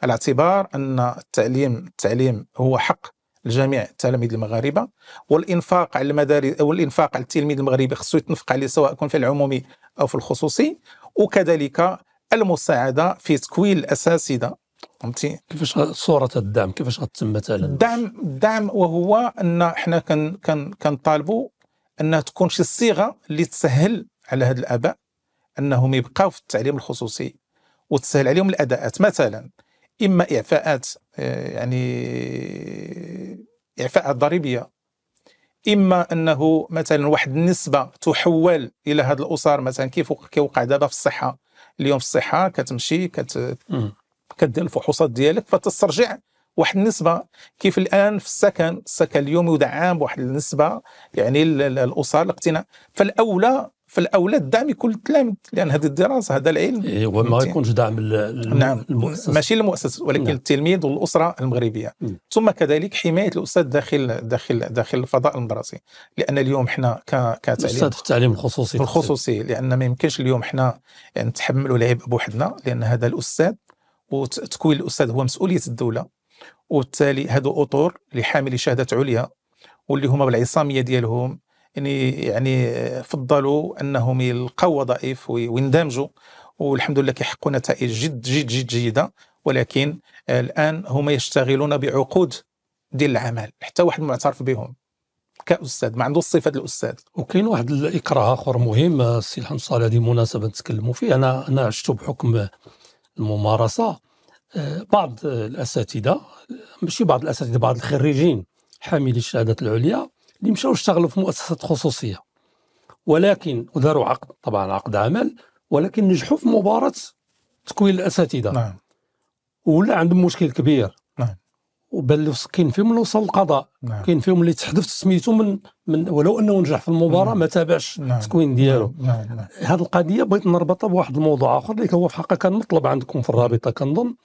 على اعتبار ان التعليم التعليم هو حق لجميع التلاميذ المغاربه والانفاق على المدارس والانفاق على التلميذ المغربي خصو يتنفق عليه سواء كان في العمومي او في الخصوصي وكذلك المساعده في تكوين الاساسده فهمتي كيفاش صوره الدعم كيفاش غتتم مثلا الدعم الدعم وهو ان حنا كن كن كنطالبوا ان تكون شي صيغه اللي تسهل على هاد الاباء انهم يبقاو في التعليم الخصوصي وتسهل عليهم الاداءات مثلا اما اعفاءات آه، يعني اعفاءات ضريبيه اما انه مثلا واحد النسبه تحول الى هذه الاسر مثلا كيف كيوقع دابا في الصحه اليوم في الصحه كتمشي كت كدير الفحوصات ديالك فتسترجع واحد النسبه كيف الان في السكن السكن اليوم يدعم واحد النسبه يعني الاسر الاقتناء فالاولى فالاولى الدعم يكون التلامذ لان هذه الدراسه هذا العلم إيه، هو ما يكونش دعم نعم ماشي للمؤسسه ولكن نعم. التلميذ والاسره المغربيه مم. ثم كذلك حمايه الاستاذ داخل داخل داخل الفضاء المدرسي لان اليوم حنا كتعليم الاستاذ في التعليم الخصوصي الخصوصي لان ما يمكنش اليوم حنا يعني نتحملوا العبء بوحدنا لان هذا الاستاذ وتكوين الاستاذ هو مسؤوليه الدوله وبالتالي هادو اطور اللي حاملي شهادات عليا واللي هما بالعصاميه ديالهم يعني يعني فضلوا انهم يلقوا وظائف ويندمجوا والحمد لله كيحققوا نتائج جد جد جد جيده ولكن الان هما يشتغلون بعقود ديال العمل حتى واحد معترف بهم كاستاذ ما عنده الصفه الاستاذ وكاين واحد الاكراه اخر مهم السي الحمد صالح هذه مناسبه نتكلموا فيه انا انا عشت بحكم الممارسه بعض الاساتذه ماشي بعض الاساتذه بعض الخريجين حاملي الشهادات العليا اللي مشاو اشتغلوا في مؤسسات خصوصيه ولكن وداروا عقد طبعا عقد عمل ولكن نجحوا في مباراه تكوين الاساتذه نعم ولا عندهم مشكل كبير نعم وبان كاين فيهم اللي وصل القضاء نعم. كاين فيهم اللي تحذف سميتو من من ولو انه نجح في المباراه نعم. ما تابعش نعم. التكوين ديالو نعم. نعم. نعم. هذه القضيه بغيت نربطها بواحد الموضوع اخر اللي هو في الحقيقه كان مطلب عندكم في الرابطه كنظن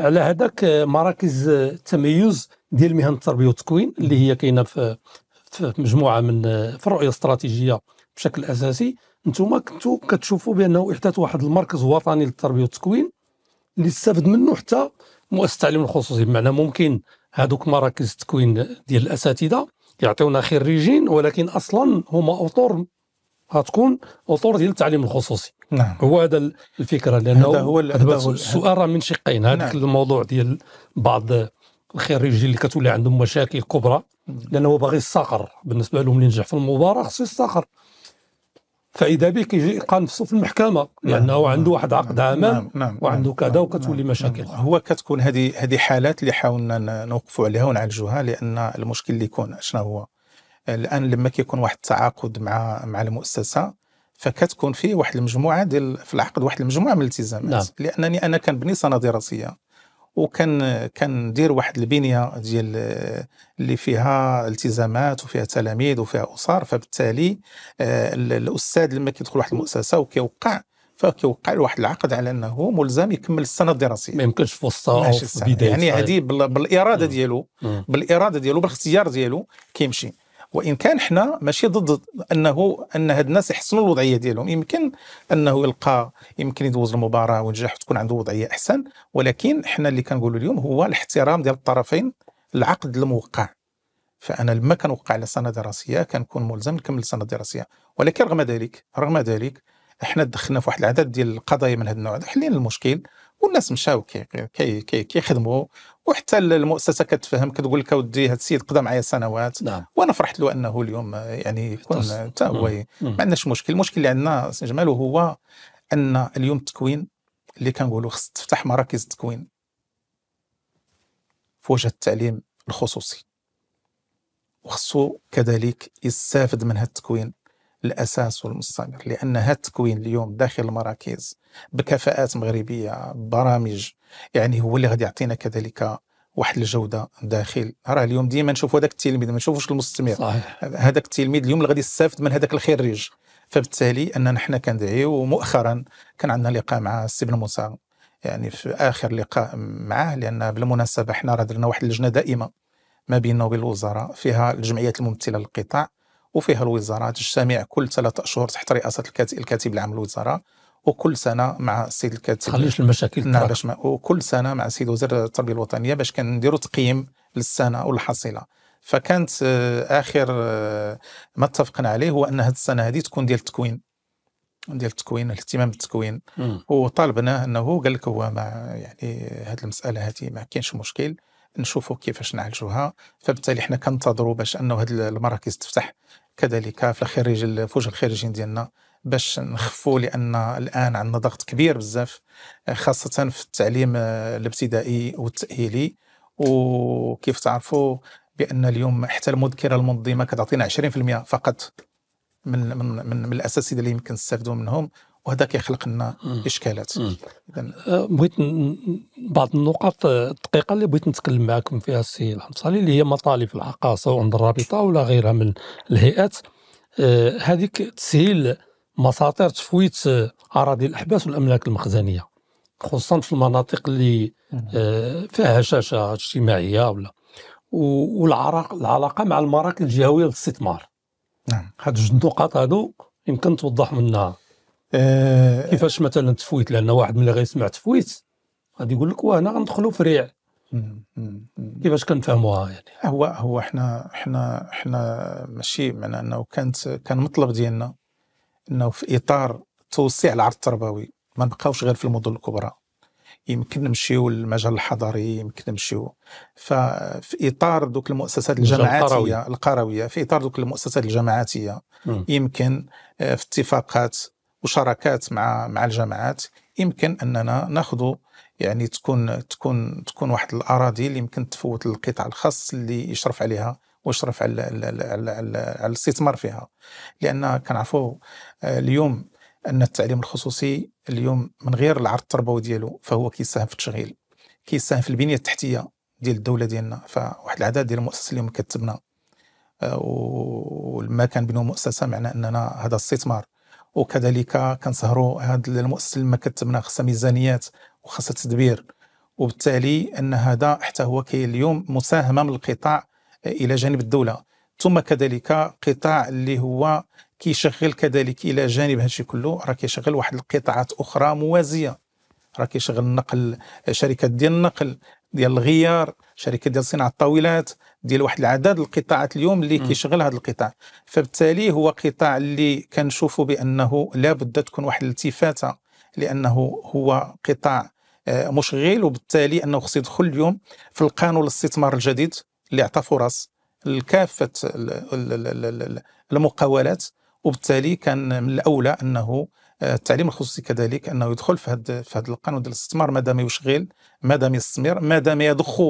على هذاك مراكز التميز ديال مهن التربيه والتكوين اللي هي كاينه في في مجموعه من آه، في الرؤيه الاستراتيجيه بشكل اساسي انتم كنتوا كتشوفوا بانه احداث واحد المركز وطني للتربيه والتكوين اللي استفد منه حتى مؤسسه التعليم الخصوصي بمعنى ممكن هذوك مراكز التكوين ديال الاساتذه يعطيونا خريجين ولكن اصلا هما اطور غتكون اطور ديال التعليم الخصوصي نعم هو هذا الفكره لانه هذا هو السؤال راه من شقين هذاك نعم. الموضوع ديال بعض الخريجين اللي كتولي عندهم مشاكل كبرى لانه باغي الصقر بالنسبه لهم اللي نجح في المباراه خصو الصقر فاذا به كيجي يلقى نفسه في المحكمه لانه نعم عنده نعم، واحد نعم، عقد عام نعم نعم وعنده نعم، كذا وكتولي مشاكل نعم هو كتكون هذه هذه حالات اللي حاولنا نوقفوا عليها ونعالجوها لان المشكل اللي يكون شنو هو الان لما كيكون واحد التعاقد مع مع المؤسسه فكتكون فيه واحد المجموعه ديال في العقد واحد المجموعه من الالتزامات نعم. لانني انا كنبني سنه دراسيه وكان كندير واحد البنيه ديال اللي فيها التزامات وفيها تلاميذ وفيها اسر فبالتالي آه، الاستاذ لما كيدخل واحد المؤسسه وكيوقع فكيوقع له واحد العقد على انه ملزم يكمل السنه الدراسيه ما يمكنش في وسطها او في بدايه يعني هذه بالاراده ديالو بالاراده ديالو بالاختيار ديالو كيمشي وان كان حنا ماشي ضد انه ان هاد الناس يحسنوا الوضعيه ديالهم يمكن انه يلقى يمكن يدوز المباراه وينجح وتكون عنده وضعيه احسن ولكن حنا اللي كنقولوا اليوم هو الاحترام ديال الطرفين العقد الموقع فانا لما كنوقع على سنه دراسيه كنكون ملزم نكمل السنه الدراسيه ولكن رغم ذلك رغم ذلك احنا دخلنا في واحد العدد ديال القضايا من هذا النوع حلينا المشكل والناس مشاو كيخدموا وحتى المؤسسه كتفهم كتقول لك اودي هذا السيد قضى معايا سنوات نعم. وانا فرحت له انه اليوم يعني يكون حتى هو ما عندناش مشكل المشكل اللي عندنا جماله هو ان اليوم التكوين اللي كنقولوا خص تفتح مراكز التكوين في وجه التعليم الخصوصي وخصو كذلك يستافد من هذا التكوين الأساس والمستمر هذا التكوين اليوم داخل المراكز بكفاءات مغربية برامج يعني هو اللي غادي يعطينا كذلك واحد الجوده داخل راه اليوم ديما نشوفوا هذاك التلميذ ما نشوفوش المستمر صحيح هذاك التلميذ اليوم اللي غادي يستافد من هذاك الخريج فبالتالي اننا حنا كندعيو ومؤخرا كان عندنا لقاء مع السي بن موسى يعني في اخر لقاء معاه لان بالمناسبه حنا راه درنا واحد اللجنه دائمه ما بيننا وبين الوزراء فيها الجمعيات الممثله للقطاع وفيها الوزاره تجتمع كل ثلاثة اشهر تحت رئاسه الكاتب العام للوزاره وكل سنه مع السيد الكاتب خليش المشاكل نعم باش وكل سنه مع السيد وزير التربيه الوطنيه باش كنديروا تقييم للسنه والحصيله فكانت آه، اخر آه، ما اتفقنا عليه هو ان هذه السنه هذه تكون ديال التكوين ديال التكوين الاهتمام بالتكوين وطالبناه انه قال لك هو مع يعني هذه المساله هذه ما كاينش مشكل نشوفوا كيفاش نعالجوها فبالتالي حنا كنتظروا باش انه هذه المراكز تفتح كذلك في الخريج في وجه الخريجين ديالنا باش نخفوا لان الان عندنا ضغط كبير بزاف آه، خاصه في التعليم آه، الابتدائي والتاهيلي وكيف تعرفوا بان اليوم حتى المذكره المنظمه كتعطينا 20% فقط من من من, من الاساتذه اللي يمكن نستافدوا منهم وهذا كيخلق لنا اشكالات أه، بغيت بعض النقاط أه، الدقيقه اللي بغيت نتكلم معكم فيها السي الحمصالي اللي هي مطالب العقاصه عند الرابطه ولا غيرها من الهيئات أه، هذيك تسهيل مساطير تفويت اراضي الاحباس والاملاك المخزنيه خصوصا في المناطق اللي فيها هشاشه اجتماعيه ولا والعلاقه العلاقه مع المراكز الجهويه للاستثمار نعم هاد النقاط هادو يمكن توضح منها آه كيفاش مثلا تفويت لان واحد ملي غيسمع تفويت غادي يقول لك وانا غندخلوا فريع كيفاش كنفهموها يعني هو هو حنا حنا حنا ماشي معنا انه كانت كان مطلب ديالنا انه في اطار توسيع العرض التربوي ما نبقاوش غير في المدن الكبرى يمكن نمشيو للمجال الحضري يمكن نمشيو ففي اطار دوك المؤسسات الجماعاتيه القرويه في اطار دوك المؤسسات الجماعاتيه يمكن آه، في اتفاقات وشراكات مع مع الجامعات يمكن اننا ناخذ يعني تكون تكون تكون واحد الاراضي اللي يمكن تفوت للقطاع الخاص اللي يشرف عليها ويشرف على على الاستثمار فيها لان كنعرفوا آه، اليوم ان التعليم الخصوصي اليوم من غير العرض التربوي ديالو فهو كيساهم في التشغيل كيساهم في البنيه التحتيه ديال الدوله ديالنا فواحد العدد ديال المؤسسات اليوم كتبنى آه، ولما كان بنوا مؤسسه معنى اننا هذا استثمار وكذلك كنسهروا هاد المؤسسه اللي ما كتبنا خاصها ميزانيات وخاصها تدبير وبالتالي ان هذا حتى هو كاين اليوم مساهمه من القطاع الى جانب الدوله ثم كذلك قطاع اللي هو كيشغل كذلك الى جانب هادشي كله راه كيشغل واحد القطاعات اخرى موازيه راه كيشغل النقل شركات ديال النقل ديال الغيار شركه ديال صناعه الطاولات ديال واحد العدد القطاعات اليوم اللي كيشغل هذا القطاع فبالتالي هو قطاع اللي كنشوفوا بانه لابد تكون واحد الالتفاته لانه هو قطاع آه، مشغل وبالتالي انه خص يدخل اليوم في القانون الاستثمار الجديد اللي عطى فرص لكافه المقاولات وبالتالي كان من الاولى انه التعليم الخصوصي كذلك انه يدخل في هذا في هذا القانون ديال الاستثمار ما دام يشغل ما دام يستثمر ما دام يضخ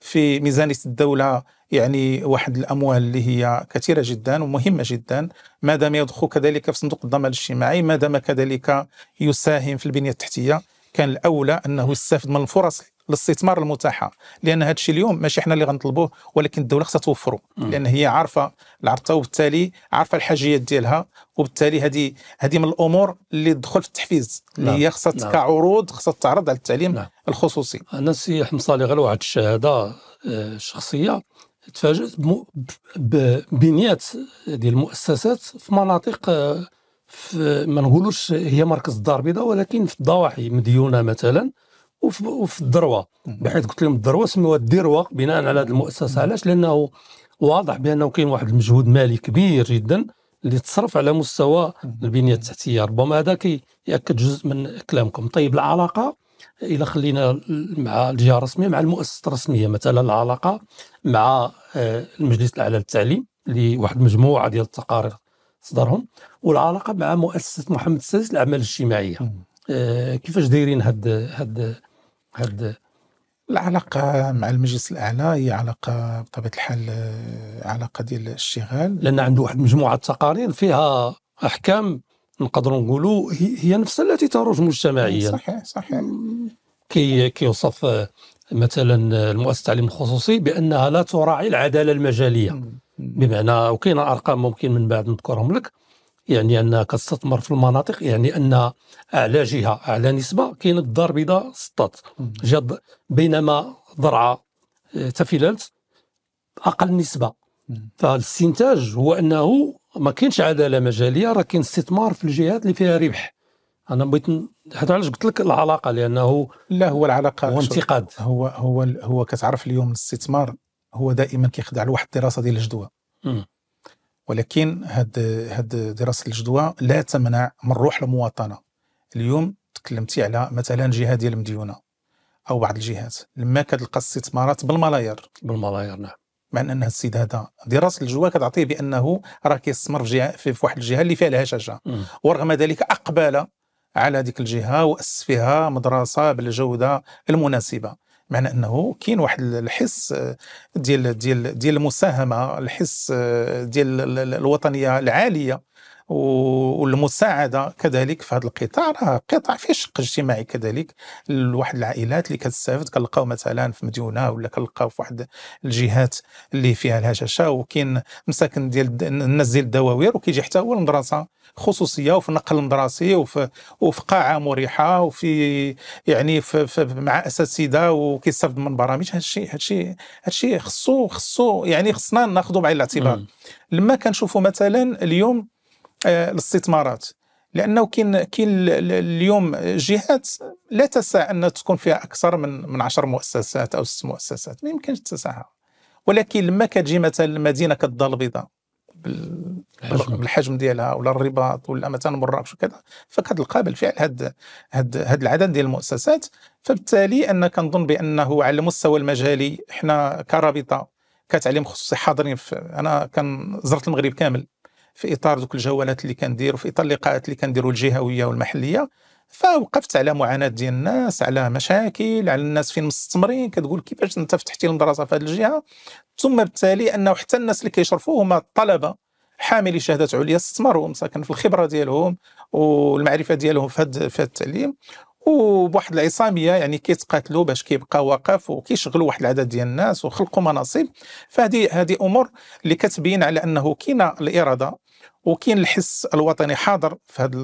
في ميزانيه الدوله يعني واحد الاموال اللي هي كثيره جدا ومهمه جدا ما دام يضخ كذلك في صندوق الضمان الاجتماعي ما دام كذلك يساهم في البنيه التحتيه كان الاولى انه يستافد من الفرص للاستثمار المتاحه لان هذا الشيء اليوم ماشي حنا اللي غنطلبوه ولكن الدوله خصها توفره لان هي عارفه العرضه وبالتالي عارفه الحاجيات ديالها وبالتالي هذه هذه من الامور اللي تدخل في التحفيز اللي نعم، هي خصها كعروض نعم. خصها تعرض على التعليم لا. نعم. الخصوصي انا السي حمصالي غير واحد الشهاده آه، شخصيه تفاجات ببنيات ديال المؤسسات في مناطق آه، في ما نقولوش هي مركز الدار البيضاء ولكن في الضواحي مديونه مثلا وفي, وفي الذروه بحيث قلت لهم الذروه سموها الدروه بناء على هذه المؤسسه علاش لانه واضح بانه كاين واحد المجهود مالي كبير جدا اللي تصرف على مستوى البنيه التحتيه ربما هذا كياكد جزء من كلامكم طيب العلاقه الى خلينا مع الجهه الرسميه مع المؤسسه الرسميه مثلا العلاقه مع آه، المجلس الاعلى للتعليم اللي واحد مجموعه ديال التقارير صدرهم والعلاقه مع مؤسسه محمد السادس للاعمال الاجتماعيه آه، كيفاش دايرين هاد هاد هاد العلاقة مع المجلس الأعلى هي علاقة بطبيعة الحال آه، علاقة ديال الاشتغال لأن عنده واحد مجموعة تقارير فيها أحكام نقدروا نقولوا هي نفسها التي تروج مجتمعيا صحيح صحيح كي كيوصف آه، مثلا آه، المؤسسه التعليم الخصوصي بانها لا تراعي العداله المجاليه بمعنى وكاين ارقام ممكن من بعد نذكرهم لك يعني انها كتستثمر في المناطق يعني ان اعلى جهه اعلى نسبه كاينه الدار البيضاء سطات جد بينما ضرعه آه، تفللت اقل نسبه فالاستنتاج هو انه ما كاينش عداله مجاليه راه كاين استثمار في الجهات اللي فيها ربح انا بغيت حتى علاش قلت لك العلاقه لانه لا هو العلاقه هو انتقاد هو هو هو كتعرف اليوم الاستثمار هو دائما كيخضع لواحد الدراسه ديال الجدوى ولكن هاد هاد دراسه الجدوى لا تمنع من روح المواطنه اليوم تكلمتي على مثلا جهه ديال المديونه او بعض الجهات لما كتلقى الاستثمارات بالملايير بالملايير نعم مع ان السيد هذا دراسه الجدوى كتعطيه بانه راه كيستثمر في في واحد الجهه اللي فيها الهشاشه ورغم ذلك اقبل على ديك الجهه واسس فيها مدرسه بالجوده المناسبه معنى انه كاين واحد الحس آه، ديال ديال ديال المساهمه الحس آه، ديال الوطنيه العاليه والمساعده كذلك في هذا القطاع راه قطاع فيه شق اجتماعي كذلك لواحد العائلات اللي كتستافد كنلقاو مثلا في مديونه ولا كنلقاو في واحد الجهات اللي فيها الهشاشه وكاين مساكن ديال الناس ديال الدواوير وكيجي حتى هو المدرسه خصوصيه وفي النقل المدرسي وفي وفي قاعه مريحه وفي يعني في, في مع اساتذه وكيستافد من برامج هادشي هادشي هادشي خصو خصو يعني خصنا ناخذه بعين الاعتبار لما كنشوفوا مثلا اليوم آه الاستثمارات لانه كاين كاين اليوم جهات لا تسع ان تكون فيها اكثر من من 10 مؤسسات او 6 مؤسسات ما يمكنش تسعها ولكن لما كتجي مثلا المدينه كالدار البيضاء بالحجم ديالها ولا الرباط ولا مثلا مراكش وكذا فكتلقى بالفعل هاد هاد هاد العدد ديال المؤسسات فبالتالي انا كنظن بانه على المستوى المجالي احنا كرابطه كتعليم خصوصي حاضرين انا كان زرت المغرب كامل في اطار ذوك الجولات اللي كندير وفي اطار اللقاءات اللي كنديروا الجهويه والمحليه فوقفت على معاناه ديال الناس على مشاكل على الناس فين مستمرين كتقول كيفاش انت فتحتي المدرسه في هذه الجهه ثم بالتالي انه حتى الناس اللي كيشرفوا هما الطلبه حاملي شهادات عليا استثمروا مساكن في الخبره ديالهم والمعرفه ديالهم في هذا التعليم وبواحد العصاميه يعني كيتقاتلوا باش كيبقى واقف وكيشغلوا واحد العدد ديال الناس وخلقوا مناصب فهذه هذه امور اللي كتبين على انه كاينه الاراده وكاين الحس الوطني حاضر في هذا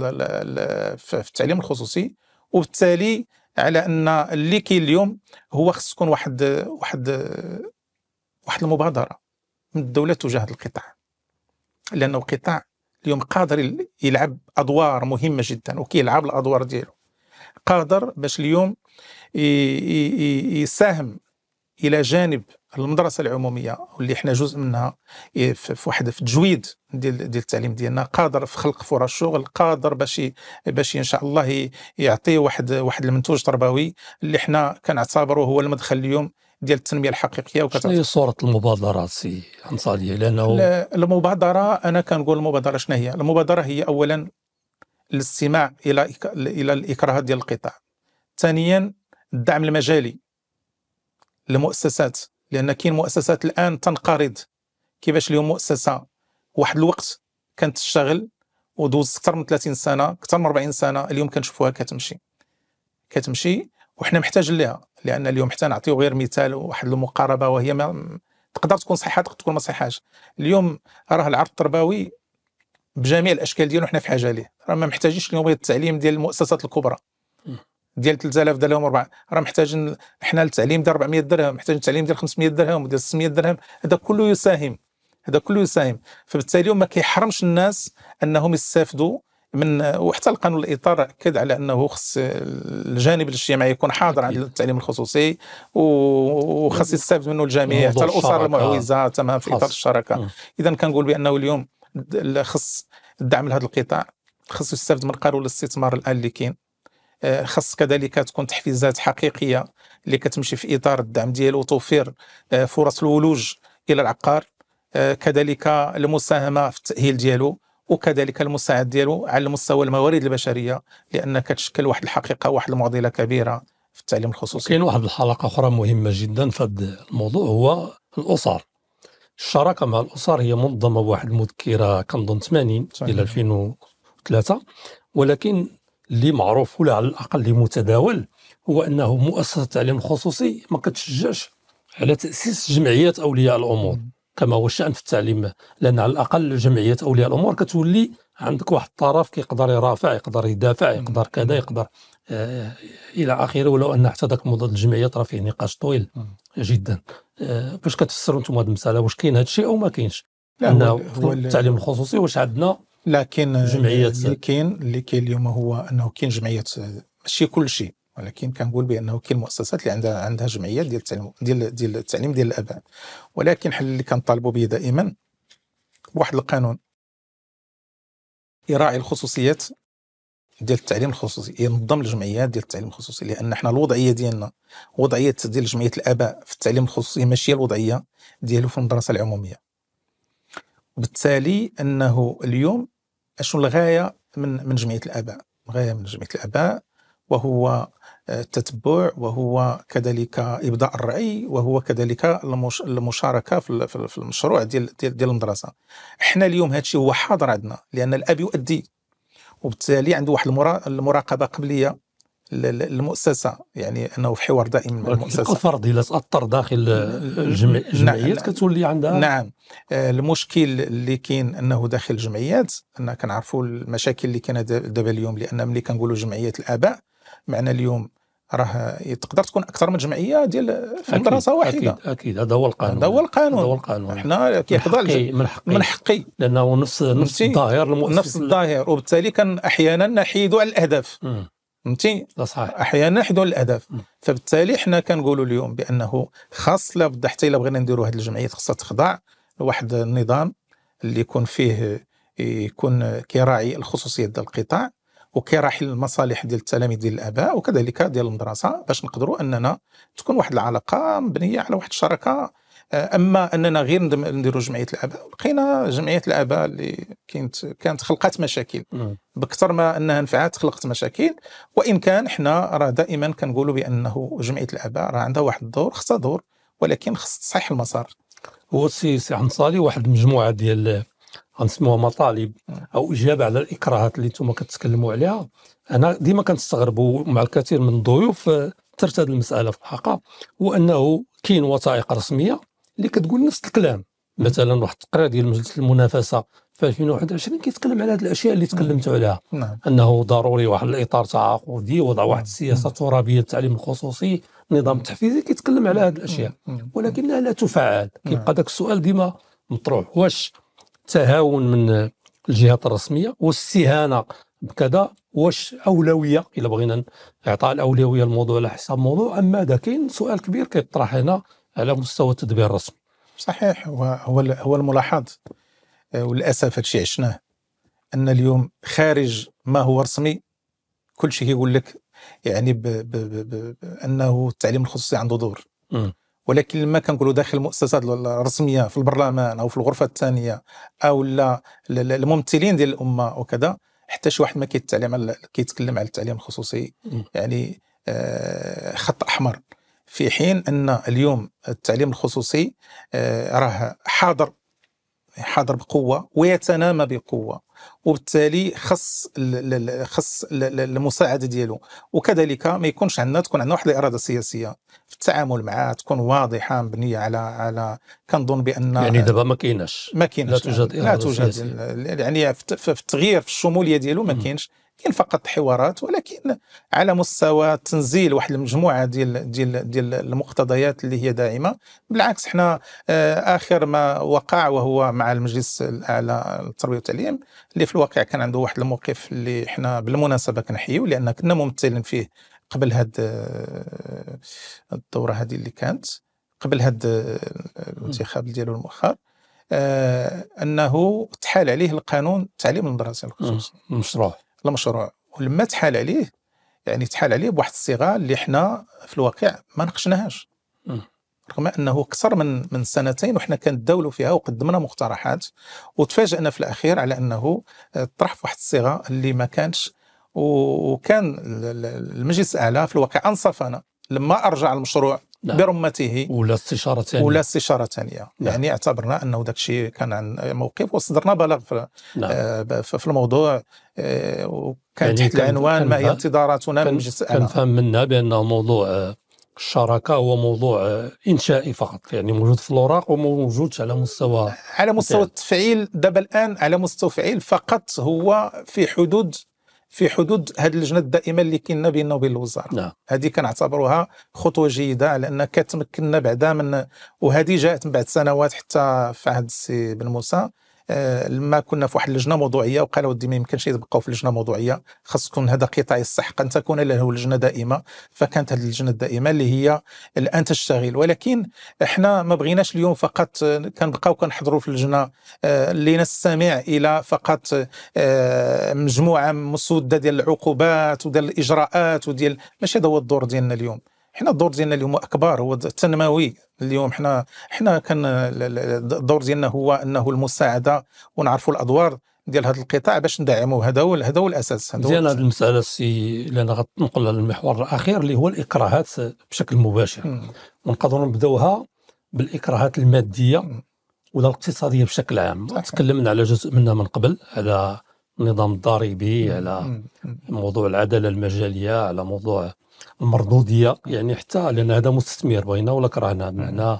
في التعليم الخصوصي وبالتالي على ان اللي كاين اليوم هو خص تكون واحد واحد واحد المبادره من الدوله تجاه هذا القطاع لانه قطاع اليوم قادر يلعب ادوار مهمه جدا وكيلعب الادوار ديالو قادر باش اليوم يساهم الى جانب المدرسه العموميه واللي احنا جزء منها إيه، في واحد في تجويد ديال دي التعليم ديالنا قادر في خلق فرص شغل قادر باش باش ان شاء الله يعطي واحد واحد المنتوج تربوي اللي احنا كنعتبره هو المدخل اليوم ديال التنميه الحقيقيه شنو هي صوره المبادره سي انصاريه لانه المبادره انا كنقول المبادره شنو هي المبادره هي اولا الاستماع الى الى الاكراه ديال القطاع ثانيا الدعم المجالي المؤسسات لان كاين مؤسسات الان تنقرض كيفاش اليوم مؤسسه واحد الوقت كانت تشتغل ودوز اكثر من 30 سنه اكثر من 40 سنه اليوم كنشوفوها كتمشي كتمشي وحنا محتاجين ليها لان اليوم حتى نعطيو غير مثال واحد المقاربه وهي ما تقدر تكون صحيحه تقدر تكون ما صحيحاش اليوم راه العرض التربوي بجميع الاشكال ديالو حنا في حاجه ليه راه ما محتاجينش اليوم التعليم ديال المؤسسات الكبرى ديال 3000 درهم وربع راه محتاج حنا التعليم ديال 400 درهم محتاج التعليم ديال 500 درهم وديال 600 درهم هذا كله يساهم هذا كله يساهم فبالتالي ما كيحرمش الناس انهم يستافدوا من وحتى القانون الاطار اكد على انه خص الجانب الاجتماعي يكون حاضر عند التعليم الخصوصي وخص يستافد منه الجميع حتى الاسر المعوزه تمام في اطار الشراكه اذا كنقول بانه اليوم خص الدعم لهذا القطاع خصو يستافد من قانون الاستثمار الان اللي كاين خاص كذلك تكون تحفيزات حقيقيه اللي كتمشي في اطار الدعم ديالو وتوفير آه، فرص الولوج الى العقار آه، كذلك المساهمه في التاهيل ديالو وكذلك المساعد ديالو على المستوى الموارد البشريه لان كتشكل واحد الحقيقه واحد المعضله كبيره في التعليم الخصوصي كاين واحد الحلقه اخرى مهمه جدا في هذا الموضوع هو الاسر الشراكه مع الاسر هي منظمه بواحد المذكره كنظن 80 الى 2003 ولكن اللي معروف ولا على الاقل اللي متداول هو انه مؤسسه التعليم الخصوصي ما كتشجعش على تاسيس جمعيات اولياء الامور كما هو الشان في التعليم لان على الاقل جمعيات اولياء الامور كتولي عندك واحد الطرف كيقدر يرافع يقدر يدافع يقدر كذا يقدر آه الى اخره ولو ان حتى ذاك مضاد الجمعيات راه فيه نقاش طويل جدا آه باش كتفسروا انتم هذه المساله واش كاين هذا الشيء او ما كاينش لانه التعليم الخصوصي واش عندنا لكن جمعيه اللي كاين اللي كاين اليوم هو انه كاين جمعيه ماشي كل شيء ولكن كنقول بانه كاين مؤسسات اللي عندها عندها جمعيات ديال التعليم ديال ديال التعليم ديال الاباء ولكن حل اللي كنطالبوا به دائما واحد القانون يراعي الخصوصيات ديال التعليم الخصوصي ينظم الجمعيات ديال التعليم الخصوصي لان حنا الوضعيه ديالنا وضعيه ديال جمعيه الاباء في التعليم الخصوصي ماشي الوضعيه ديالو في المدرسه العموميه بالتالي انه اليوم شنو الغايه من من جمعيه الاباء الغايه من جمعيه الاباء وهو آه، التتبع وهو كذلك ابداء الراي وهو كذلك المشاركه في المشروع ديال ديال, المدرسه حنا اليوم هذا الشيء هو حاضر عندنا لان الاب يؤدي وبالتالي عنده واحد المراقبه قبليه المؤسسه يعني انه في حوار دائم مع المؤسسه يبقى فرض الا تاثر داخل الجمعيات نعم، نعم. كتولي عندها نعم آه، المشكل اللي كاين انه داخل الجمعيات أنا كنعرفوا المشاكل اللي كاينه دابا اليوم لان ملي كنقولوا جمعيه الاباء معنا اليوم راه تقدر تكون اكثر من جمعيه ديال في مدرسه واحده اكيد اكيد هذا هو القانون هذا هو القانون هذا هو القانون حنا كيحضر من حقي من حقي لانه نفس نفس الظاهر نفس الظاهر وبالتالي كان احيانا نحيد على الاهداف م. فهمتي صحيح احيانا حدو الاهداف فبالتالي حنا كنقولوا اليوم بانه خاص لابد حتى الا بغينا نديروا هذه الجمعيات خاصها تخضع لواحد النظام اللي يكون فيه يكون كيراعي الخصوصيه ديال القطاع وكيراعي المصالح ديال التلاميذ ديال الاباء وكذلك ديال المدرسه باش نقدروا اننا تكون واحد العلاقه مبنيه على واحد الشراكه آه، اما اننا غير نديروا جمعيه الاباء لقينا جمعيه الاباء اللي كانت كانت خلقت مشاكل بكثر ما انها نفعات خلقت مشاكل وان كان حنا راه دائما كنقولوا بانه جمعيه الاباء راه عندها واحد الدور خصها دور ولكن خص تصحيح المسار هو سي سي صالي واحد المجموعه ديال غنسموها مطالب او اجابه على الاكراهات اللي انتم كتكلموا عليها انا ديما كنستغرب مع الكثير من الضيوف آه، ترتد المساله في الحقيقه هو انه كاين وثائق رسميه اللي كتقول نفس الكلام مثلا واحد التقرير ديال مجلس المنافسه في 2021 كيتكلم على هذه الاشياء اللي تكلمت عليها نعم. انه ضروري واحد الاطار تعاقدي وضع واحد السياسه ترابيه للتعليم الخصوصي نظام تحفيزي كيتكلم على هذه الاشياء ولكنها لا تفعل نعم. كيبقى ذاك السؤال ديما مطروح واش تهاون من الجهات الرسميه واستهانه بكذا واش اولويه الا بغينا اعطاء الاولويه للموضوع على حساب الموضوع اما هذا كاين سؤال كبير كيطرح هنا على مستوى التدبير الرسمي صحيح هو هو هو الملاحظ آه، وللاسف هادشي عشناه ان اليوم خارج ما هو رسمي كل شيء يقول لك يعني ب ب ب ب انه التعليم الخصوصي عنده دور م. ولكن لما كنقولوا داخل المؤسسات الرسميه في البرلمان او في الغرفه الثانيه او لا الممثلين ديال الامه وكذا حتى شي واحد ما كيتعلم كيتكلم على التعليم الخصوصي م. يعني آه، خط احمر في حين أن اليوم التعليم الخصوصي آه، راه حاضر حاضر بقوة ويتنامى بقوة وبالتالي خص خص المساعدة ديالو وكذلك ما يكونش عندنا تكون عندنا واحد الإرادة سياسية في التعامل معاه تكون واضحة مبنية على على كنظن بأن يعني دابا ما كايناش ما كايناش لا توجد إرادة لا توجد يعني في التغيير في الشمولية ديالو ما كاينش كاين فقط حوارات ولكن على مستوى تنزيل واحد المجموعه ديال ديال ديال المقتضيات اللي هي دائمه بالعكس حنا آه، اخر ما وقع وهو مع المجلس الاعلى للتربيه والتعليم اللي في الواقع كان عنده واحد الموقف اللي حنا بالمناسبه كنحيو لان كنا ممثلين فيه قبل هاد آه، الدوره هذه اللي كانت قبل هاد آه، الانتخاب ديالو المؤخر آه انه تحال عليه القانون التعليم المدرسي الخصوصي المشروع المشروع ولما تحال عليه يعني تحال عليه بواحد الصيغه اللي حنا في الواقع ما ناقشناهاش رغم انه اكثر من من سنتين وحنا كنتداولوا فيها وقدمنا مقترحات وتفاجئنا في الاخير على انه آه، طرح في واحد الصيغه اللي ما كانش وكان المجلس الاعلى في الواقع انصفنا لما ارجع المشروع لا. برمته ولا استشاره ثانيه ولا استشاره ثانيه يعني اعتبرنا انه داك الشيء كان عن موقف وصدرنا بلاغ في, آه في الموضوع آه وكان يعني تحت العنوان ما هي انتظاراتنا من مجلس كنفهم منها بانه موضوع آه، الشراكه هو موضوع آه، انشائي فقط يعني موجود في الاوراق وموجود على مستوى على مستوى التفعيل دابا الان على مستوى التفعيل فقط هو في حدود في حدود هذه اللجنه الدائمه اللي كنا بيننا وبين الوزاره نعم. هذه كنعتبروها خطوه جيده لان كتمكننا بعدا من وهذه جاءت من بعد سنوات حتى في عهد السي بن موسى لما آه، كنا في واحد اللجنه موضوعيه وقالوا ودي ما يمكنش يبقاو في لجنه موضوعيه خاص تكون هذا قطاع يستحق ان تكون له لجنه دائمه فكانت هذه اللجنه الدائمه اللي هي الان تشتغل ولكن احنا ما بغيناش اليوم فقط آه، كنبقاو كنحضروا في اللجنه آه، لنستمع الى فقط مجموعه مسوده ديال العقوبات وديال الاجراءات وديال ماشي هذا هو الدور ديالنا اليوم حنا الدور ديالنا اليوم اكبر هو التنموي اليوم حنا حنا كان الدور ديالنا هو انه المساعده ونعرفوا الادوار ديال هذا القطاع باش ندعموه هذا هو هذا هو الاساس مزيان هذه المساله السي لان غتنقل للمحور الاخير اللي هو الاكراهات بشكل مباشر ونقدروا نبداوها بالاكراهات الماديه ولا الاقتصاديه بشكل عام تكلمنا على جزء منها من قبل على النظام الضريبي على موضوع العداله المجاليه على موضوع المردوديه يعني حتى لان هذا مستثمر بغينا ولا كرهنا بمعنى نعم.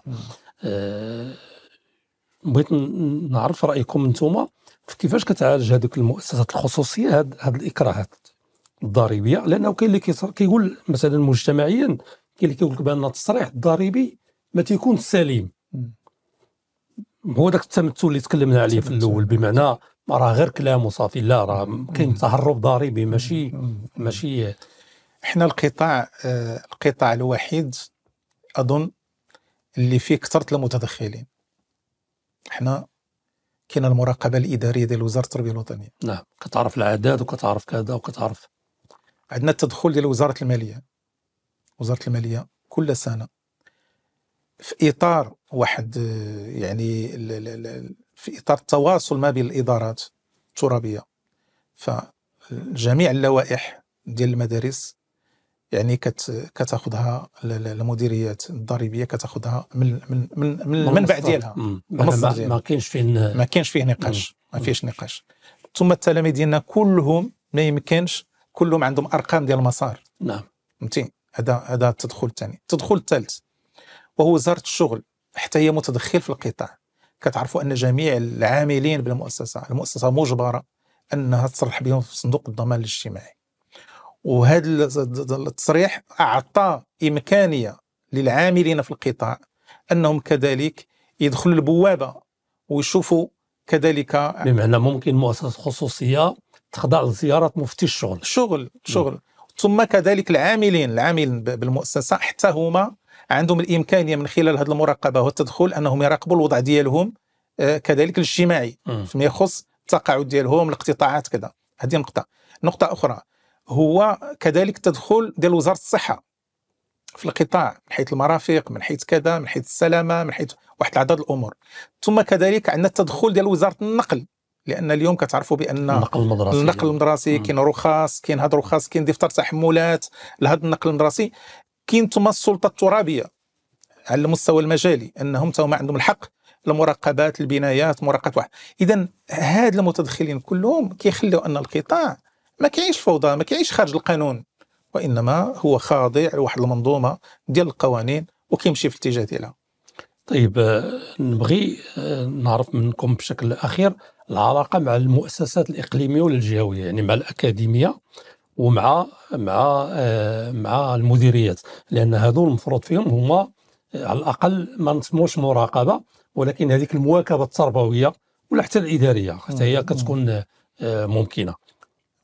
آه بغيت نعرف رايكم انتم في كيفاش كتعالج هذوك المؤسسات الخصوصيه هاد, هاد الاكراهات الضريبيه لانه كاين اللي كيقول مثلا مجتمعيا كاين اللي كيقول لك بان التصريح الضريبي ما تيكونش سليم هو ذاك التمثل اللي تكلمنا عليه في الاول بمعنى راه غير كلام وصافي لا راه كاين تهرب ضريبي ماشي ماشي احنا القطاع آه، القطاع الوحيد اظن اللي فيه كثره المتدخلين احنا كاين المراقبه الاداريه ديال وزاره التربيه الوطنيه نعم كتعرف الاعداد وكتعرف كذا وكتعرف عندنا التدخل ديال وزاره الماليه وزاره الماليه كل سنه في اطار واحد آه، يعني في اطار التواصل ما بين الادارات الترابيه فجميع اللوائح ديال المدارس يعني كت كتاخذها المديريات الضريبيه كتاخذها من من من, من المنبع ديالها ما كاينش فيه ما كاينش فيه نقاش ما فيهش نقاش ثم التلاميذ ديالنا كلهم ما يمكنش كلهم عندهم ارقام ديال المسار نعم فهمتي هذا هذا التدخل الثاني التدخل الثالث وهو وزاره الشغل حتى هي متدخل في القطاع كتعرفوا ان جميع العاملين بالمؤسسه المؤسسه مجبره انها تصرح بهم في صندوق الضمان الاجتماعي وهذا التصريح أعطى إمكانية للعاملين في القطاع أنهم كذلك يدخلوا البوابة ويشوفوا كذلك بمعنى ممكن مؤسسة خصوصية تخضع لزيارة مفتي الشغل شغل شغل م. ثم كذلك العاملين العاملين بالمؤسسة حتى هما عندهم الإمكانية من خلال هذه المراقبة والتدخل أنهم يراقبوا الوضع ديالهم آه، كذلك الاجتماعي فيما يخص التقاعد ديالهم الاقتطاعات كذا هذه نقطة نقطة أخرى هو كذلك تدخل ديال وزاره الصحه في القطاع من حيث المرافق من حيث كذا من حيث السلامه من حيث واحد العدد الامور ثم كذلك عندنا التدخل ديال وزاره النقل لان اليوم كتعرفوا بان النقل المدرسي النقل المدرسي كاين رخص كاين هاد الرخص كاين دفتر تحملات لهذا النقل المدرسي كاين ثم السلطه الترابيه على المستوى المجالي انهم توما عندهم الحق المراقبات البنايات مراقبه واحد اذا هاد المتدخلين كلهم كيخلوا ان القطاع ما كاينش فوضى ما كاينش خارج القانون وانما هو خاضع لواحد المنظومه ديال القوانين وكيمشي في الاتجاه ديالها طيب آه، نبغي آه، نعرف منكم بشكل اخير العلاقه مع المؤسسات الاقليميه والجهويه يعني مع الاكاديميه ومع مع آه، مع المديريات لان هذو المفروض فيهم هما على الاقل ما نسموش مراقبه ولكن هذيك المواكبه التربويه ولا حتى الاداريه حتى هي كتكون ممكنه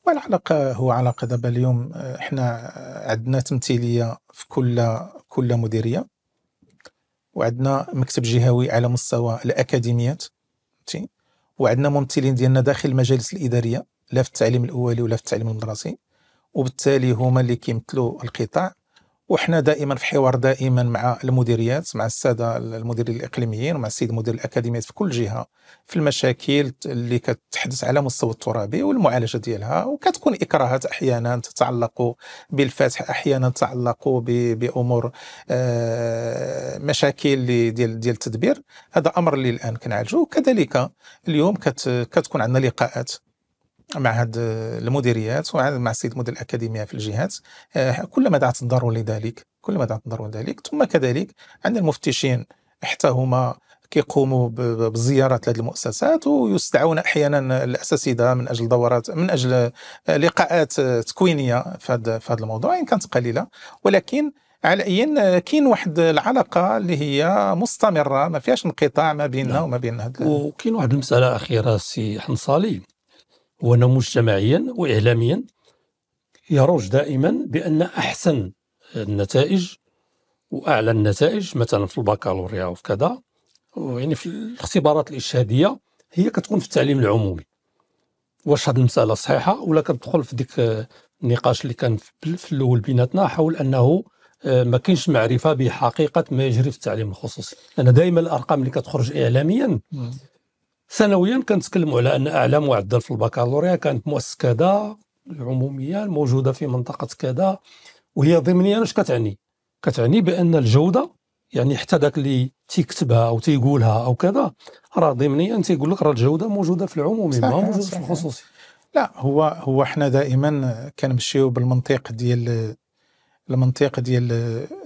والعلاقه هو علاقه دابا اليوم آه، حنا آه، عندنا تمثيليه في كل كل مديريه وعندنا مكتب جهوي على مستوى الاكاديميات وعندنا ممثلين ديالنا داخل المجالس الاداريه لا في التعليم الاولي ولا في التعليم المدرسي وبالتالي هما اللي كيمثلوا القطاع وحنا دائما في حوار دائما مع المديريات مع الساده المديرين الاقليميين ومع السيد مدير الاكاديميات في كل جهه في المشاكل اللي كتحدث على مستوى الترابي والمعالجه ديالها وكتكون اكراهات احيانا تتعلق بالفتح احيانا تتعلق بامور آه، مشاكل ديال ديال التدبير هذا امر اللي الان كنعالجو وكذلك اليوم كتكون عندنا لقاءات معهد المديريات مع السيد مدير الأكاديمية في الجهات آه، كلما دعت الضرورة لذلك كلما دعت الضرورة لذلك ثم كذلك عند المفتشين حتى هما كيقوموا بزيارات لهذه المؤسسات ويستدعون احيانا الاساتذه من اجل دورات من اجل لقاءات تكوينيه في هذا في هذا الموضوع ان كانت قليله ولكن على اي كاين واحد العلاقه اللي هي مستمره ما فيهاش انقطاع ما بيننا نعم. وما بين هذا وكاين واحد المساله اخيره سي حنصالي وانا مجتمعيا واعلاميا يروج دائما بان احسن النتائج واعلى النتائج مثلا في البكالوريا وفي كذا يعني في الاختبارات الاشهاديه هي كتكون في التعليم العمومي واش هذه المساله صحيحه ولا كتدخل في ديك النقاش اللي كان في الاول بيناتنا حول انه آه، ما كاينش معرفه بحقيقه ما يجري في التعليم الخصوصي انا دائما الارقام اللي كتخرج اعلاميا ثانويا كنتكلموا على ان اعلى معدل في البكالوريا كانت مؤسسه كذا العموميه الموجوده في منطقه كذا وهي ضمنيا اش كتعني؟ كتعني بان الجوده يعني حتى ذاك اللي تيكتبها او تيقولها او كذا راه ضمنيا تيقول لك راه الجوده موجوده في العمومي ما موجوده في الخصوصي لا هو هو حنا دائما كنمشيو بالمنطق ديال المنطق ديال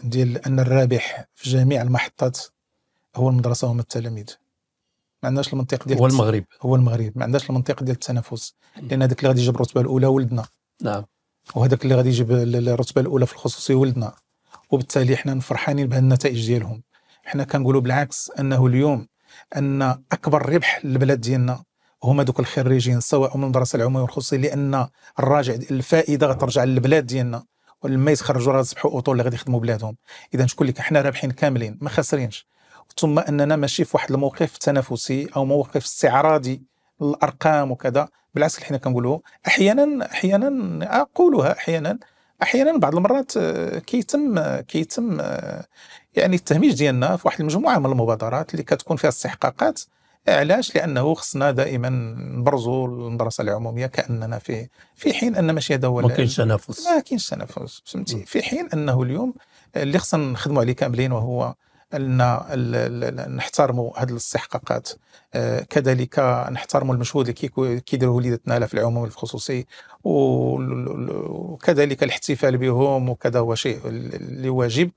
ديال ان الرابح في جميع المحطات هو المدرسه وهم التلاميذ ما عندناش المنطق ديال هو المغرب هو المغرب ما عندناش المنطق ديال التنافس لان هذاك اللي غادي يجيب الرتبه الاولى ولدنا نعم وهذاك اللي غادي يجيب الرتبه الاولى في الخصوصي ولدنا وبالتالي حنا فرحانين بهذه النتائج ديالهم حنا كنقولوا بالعكس انه اليوم ان اكبر ربح للبلاد ديالنا هما دوك الخريجين سواء من المدرسه العموميه والخصوصيه لان الراجع الفائده غترجع للبلاد ديالنا ولما يتخرجوا راه يصبحوا اطول اللي غادي يخدموا بلادهم اذا شكون اللي حنا رابحين كاملين ما خاسرينش ثم اننا ماشي في واحد الموقف تنافسي او موقف استعراضي الارقام وكذا بالعكس حنا كنقولوا احيانا احيانا اقولها احيانا احيانا بعض المرات آه، كيتم آه، كيتم آه، يعني التهميش ديالنا في واحد المجموعه من المبادرات اللي كتكون فيها استحقاقات علاش لانه خصنا دائما نبرزوا المدرسه العموميه كاننا في في حين ان ماشي هذا هو ما كاينش تنافس ما كاينش تنافس فهمتي في حين انه اليوم اللي خصنا نخدموا عليه كاملين وهو ان نحترموا هذه الاستحقاقات آه، كذلك نحترموا المجهود اللي كيديروه وليداتنا في العموم الخصوصي وكذلك الاحتفال بهم وكذا هو شيء اللي واجب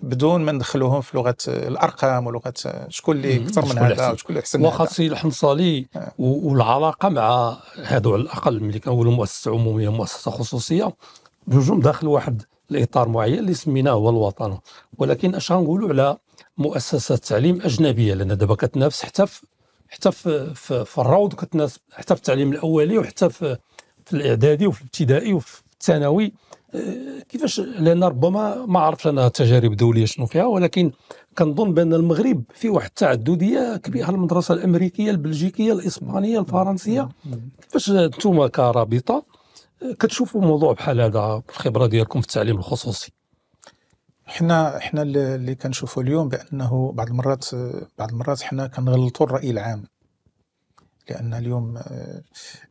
بدون ما ندخلوهم في لغه الارقام ولغه شكون اللي اكثر من هذا وشكون اللي احسن من هذا السيد الحنصالي آه. والعلاقه مع هذو على الاقل ملي كنقولوا مؤسسه عموميه مؤسسه خصوصيه بجوج داخل واحد الاطار معين اللي سميناه هو الوطن ولكن اش غنقولوا على مؤسسات تعليم اجنبيه لان دابا كتنافس حتى في حتى في, في, الروض كتنافس حتى في التعليم الاولي وحتى في, في الاعدادي وفي الابتدائي وفي الثانوي آه، كيفاش لان ربما ما عرفش انا التجارب الدوليه شنو فيها ولكن كنظن بان المغرب فيه واحد التعدديه كبيره المدرسه الامريكيه البلجيكيه الاسبانيه الفرنسيه كيفاش انتم كرابطه آه، كتشوفوا موضوع بحال هذا الخبره ديالكم في التعليم الخصوصي احنا احنا اللي كنشوفوا اليوم بانه بعض المرات بعض المرات حنا كنغلطوا الراي العام لان اليوم آه،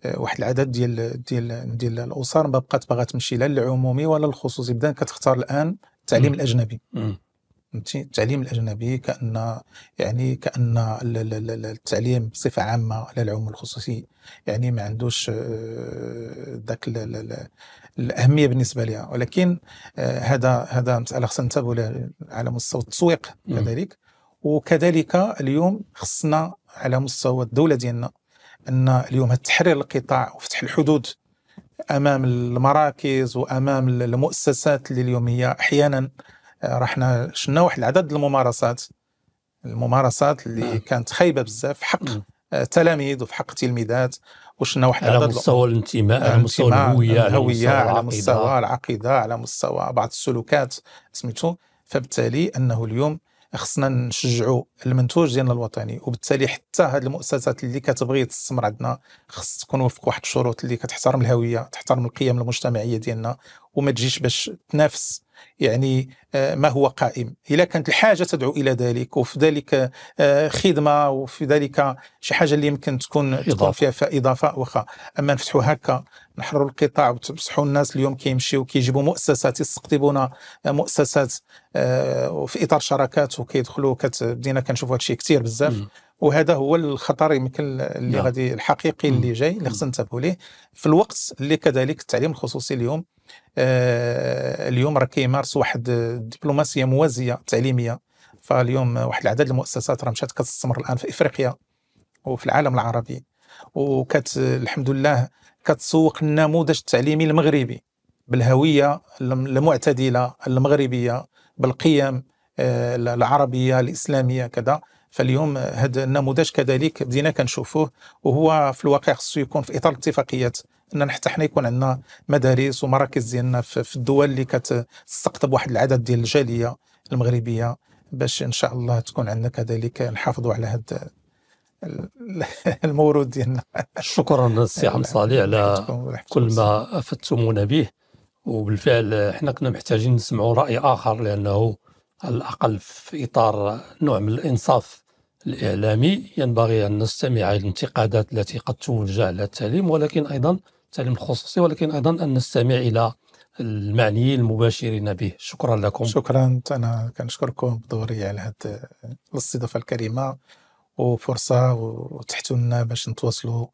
آه، واحد العدد ديال ديال ديال الاسر ما بقات باغا تمشي لا للعمومي ولا للخصوصي بدا كتختار الان التعليم الاجنبي فهمتي التعليم الاجنبي كان يعني كان التعليم بصفه عامه على العموم الخصوصي يعني ما عندوش آه، ذاك الاهميه بالنسبه لها ولكن آه، هذا هذا مساله خصنا ننتبهوا لها على مستوى التسويق كذلك وكذلك اليوم خصنا على مستوى الدوله ديالنا ان اليوم تحرير القطاع وفتح الحدود امام المراكز وامام المؤسسات اللي اليوم هي احيانا آه، رحنا شفنا واحد العدد الممارسات الممارسات اللي نعم. كانت خايبه بزاف حق التلاميذ آه، وفي حق التلميذات واش واحد على مستوى الانتماء على مستوى الهويه على مستوى على مستوى العقيده على مستوى بعض السلوكات سميتو فبالتالي انه اليوم خصنا نشجعوا المنتوج ديالنا الوطني وبالتالي حتى هاد المؤسسات اللي كتبغي تستمر عندنا خص تكون وفق واحد الشروط اللي كتحترم الهويه تحترم القيم المجتمعيه ديالنا وما تجيش باش تنافس يعني آه، ما هو قائم إذا كانت الحاجة تدعو إلى ذلك وفي ذلك آه، خدمة وفي ذلك شي حاجة اللي يمكن تكون إضافة. تكون فيها إضافة وخا أما نفتحوا هكا نحرروا القطاع وتصبحوا الناس اليوم كيمشيو كيجيبوا مؤسسات يستقطبونا آه، مؤسسات وفي إطار شراكات وكيدخلوا كتبدينا كنشوفوا هذا الشيء كثير بزاف وهذا هو الخطر يمكن اللي نعم. غادي الحقيقي اللي جاي اللي خصنا ننتبهوا ليه في الوقت اللي كذلك التعليم الخصوصي اليوم آه اليوم راه كيمارس واحد الدبلوماسيه موازيه تعليميه فاليوم واحد العدد المؤسسات راه مشات كتستمر الان في افريقيا وفي العالم العربي وكت الحمد لله كتسوق النموذج التعليمي المغربي بالهويه المعتدله المغربيه بالقيم آه، العربيه الاسلاميه كذا فاليوم هذا النموذج كذلك بدينا كنشوفوه وهو في الواقع خصو يكون في اطار الاتفاقيات ان حتى حنا يكون عندنا مدارس ومراكز ديالنا في الدول اللي كتستقطب واحد العدد ديال الجاليه المغربيه باش ان شاء الله تكون عندنا كذلك نحافظوا على هذا المورود ديالنا شكرا السي حمص صالح على كل ما افدتمونا به وبالفعل حنا كنا محتاجين نسمعوا راي اخر لانه على الاقل في اطار نوع من الانصاف الإعلامي ينبغي أن نستمع إلى الانتقادات التي قد توجه على التعليم ولكن أيضا التعليم الخصوصي ولكن أيضا أن نستمع إلى المعنيين المباشرين به شكرا لكم شكرا أنا كنشكركم بدوري على هذه الاستضافة الكريمة وفرصة لنا باش نتواصلوا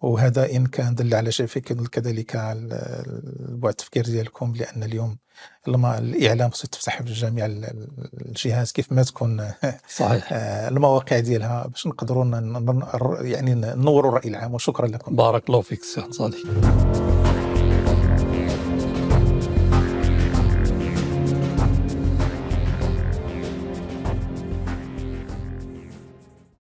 وهذا إن كان دل على شيء فيك كذلك البعد التفكير ديالكم لأن اليوم لما الاعلام خصو تفتح في جميع الجهاز كيف ما تكون صحيح آه، المواقع ديالها باش نقدروا يعني نوروا الراي العام وشكرا لكم بارك الله فيك سي صالح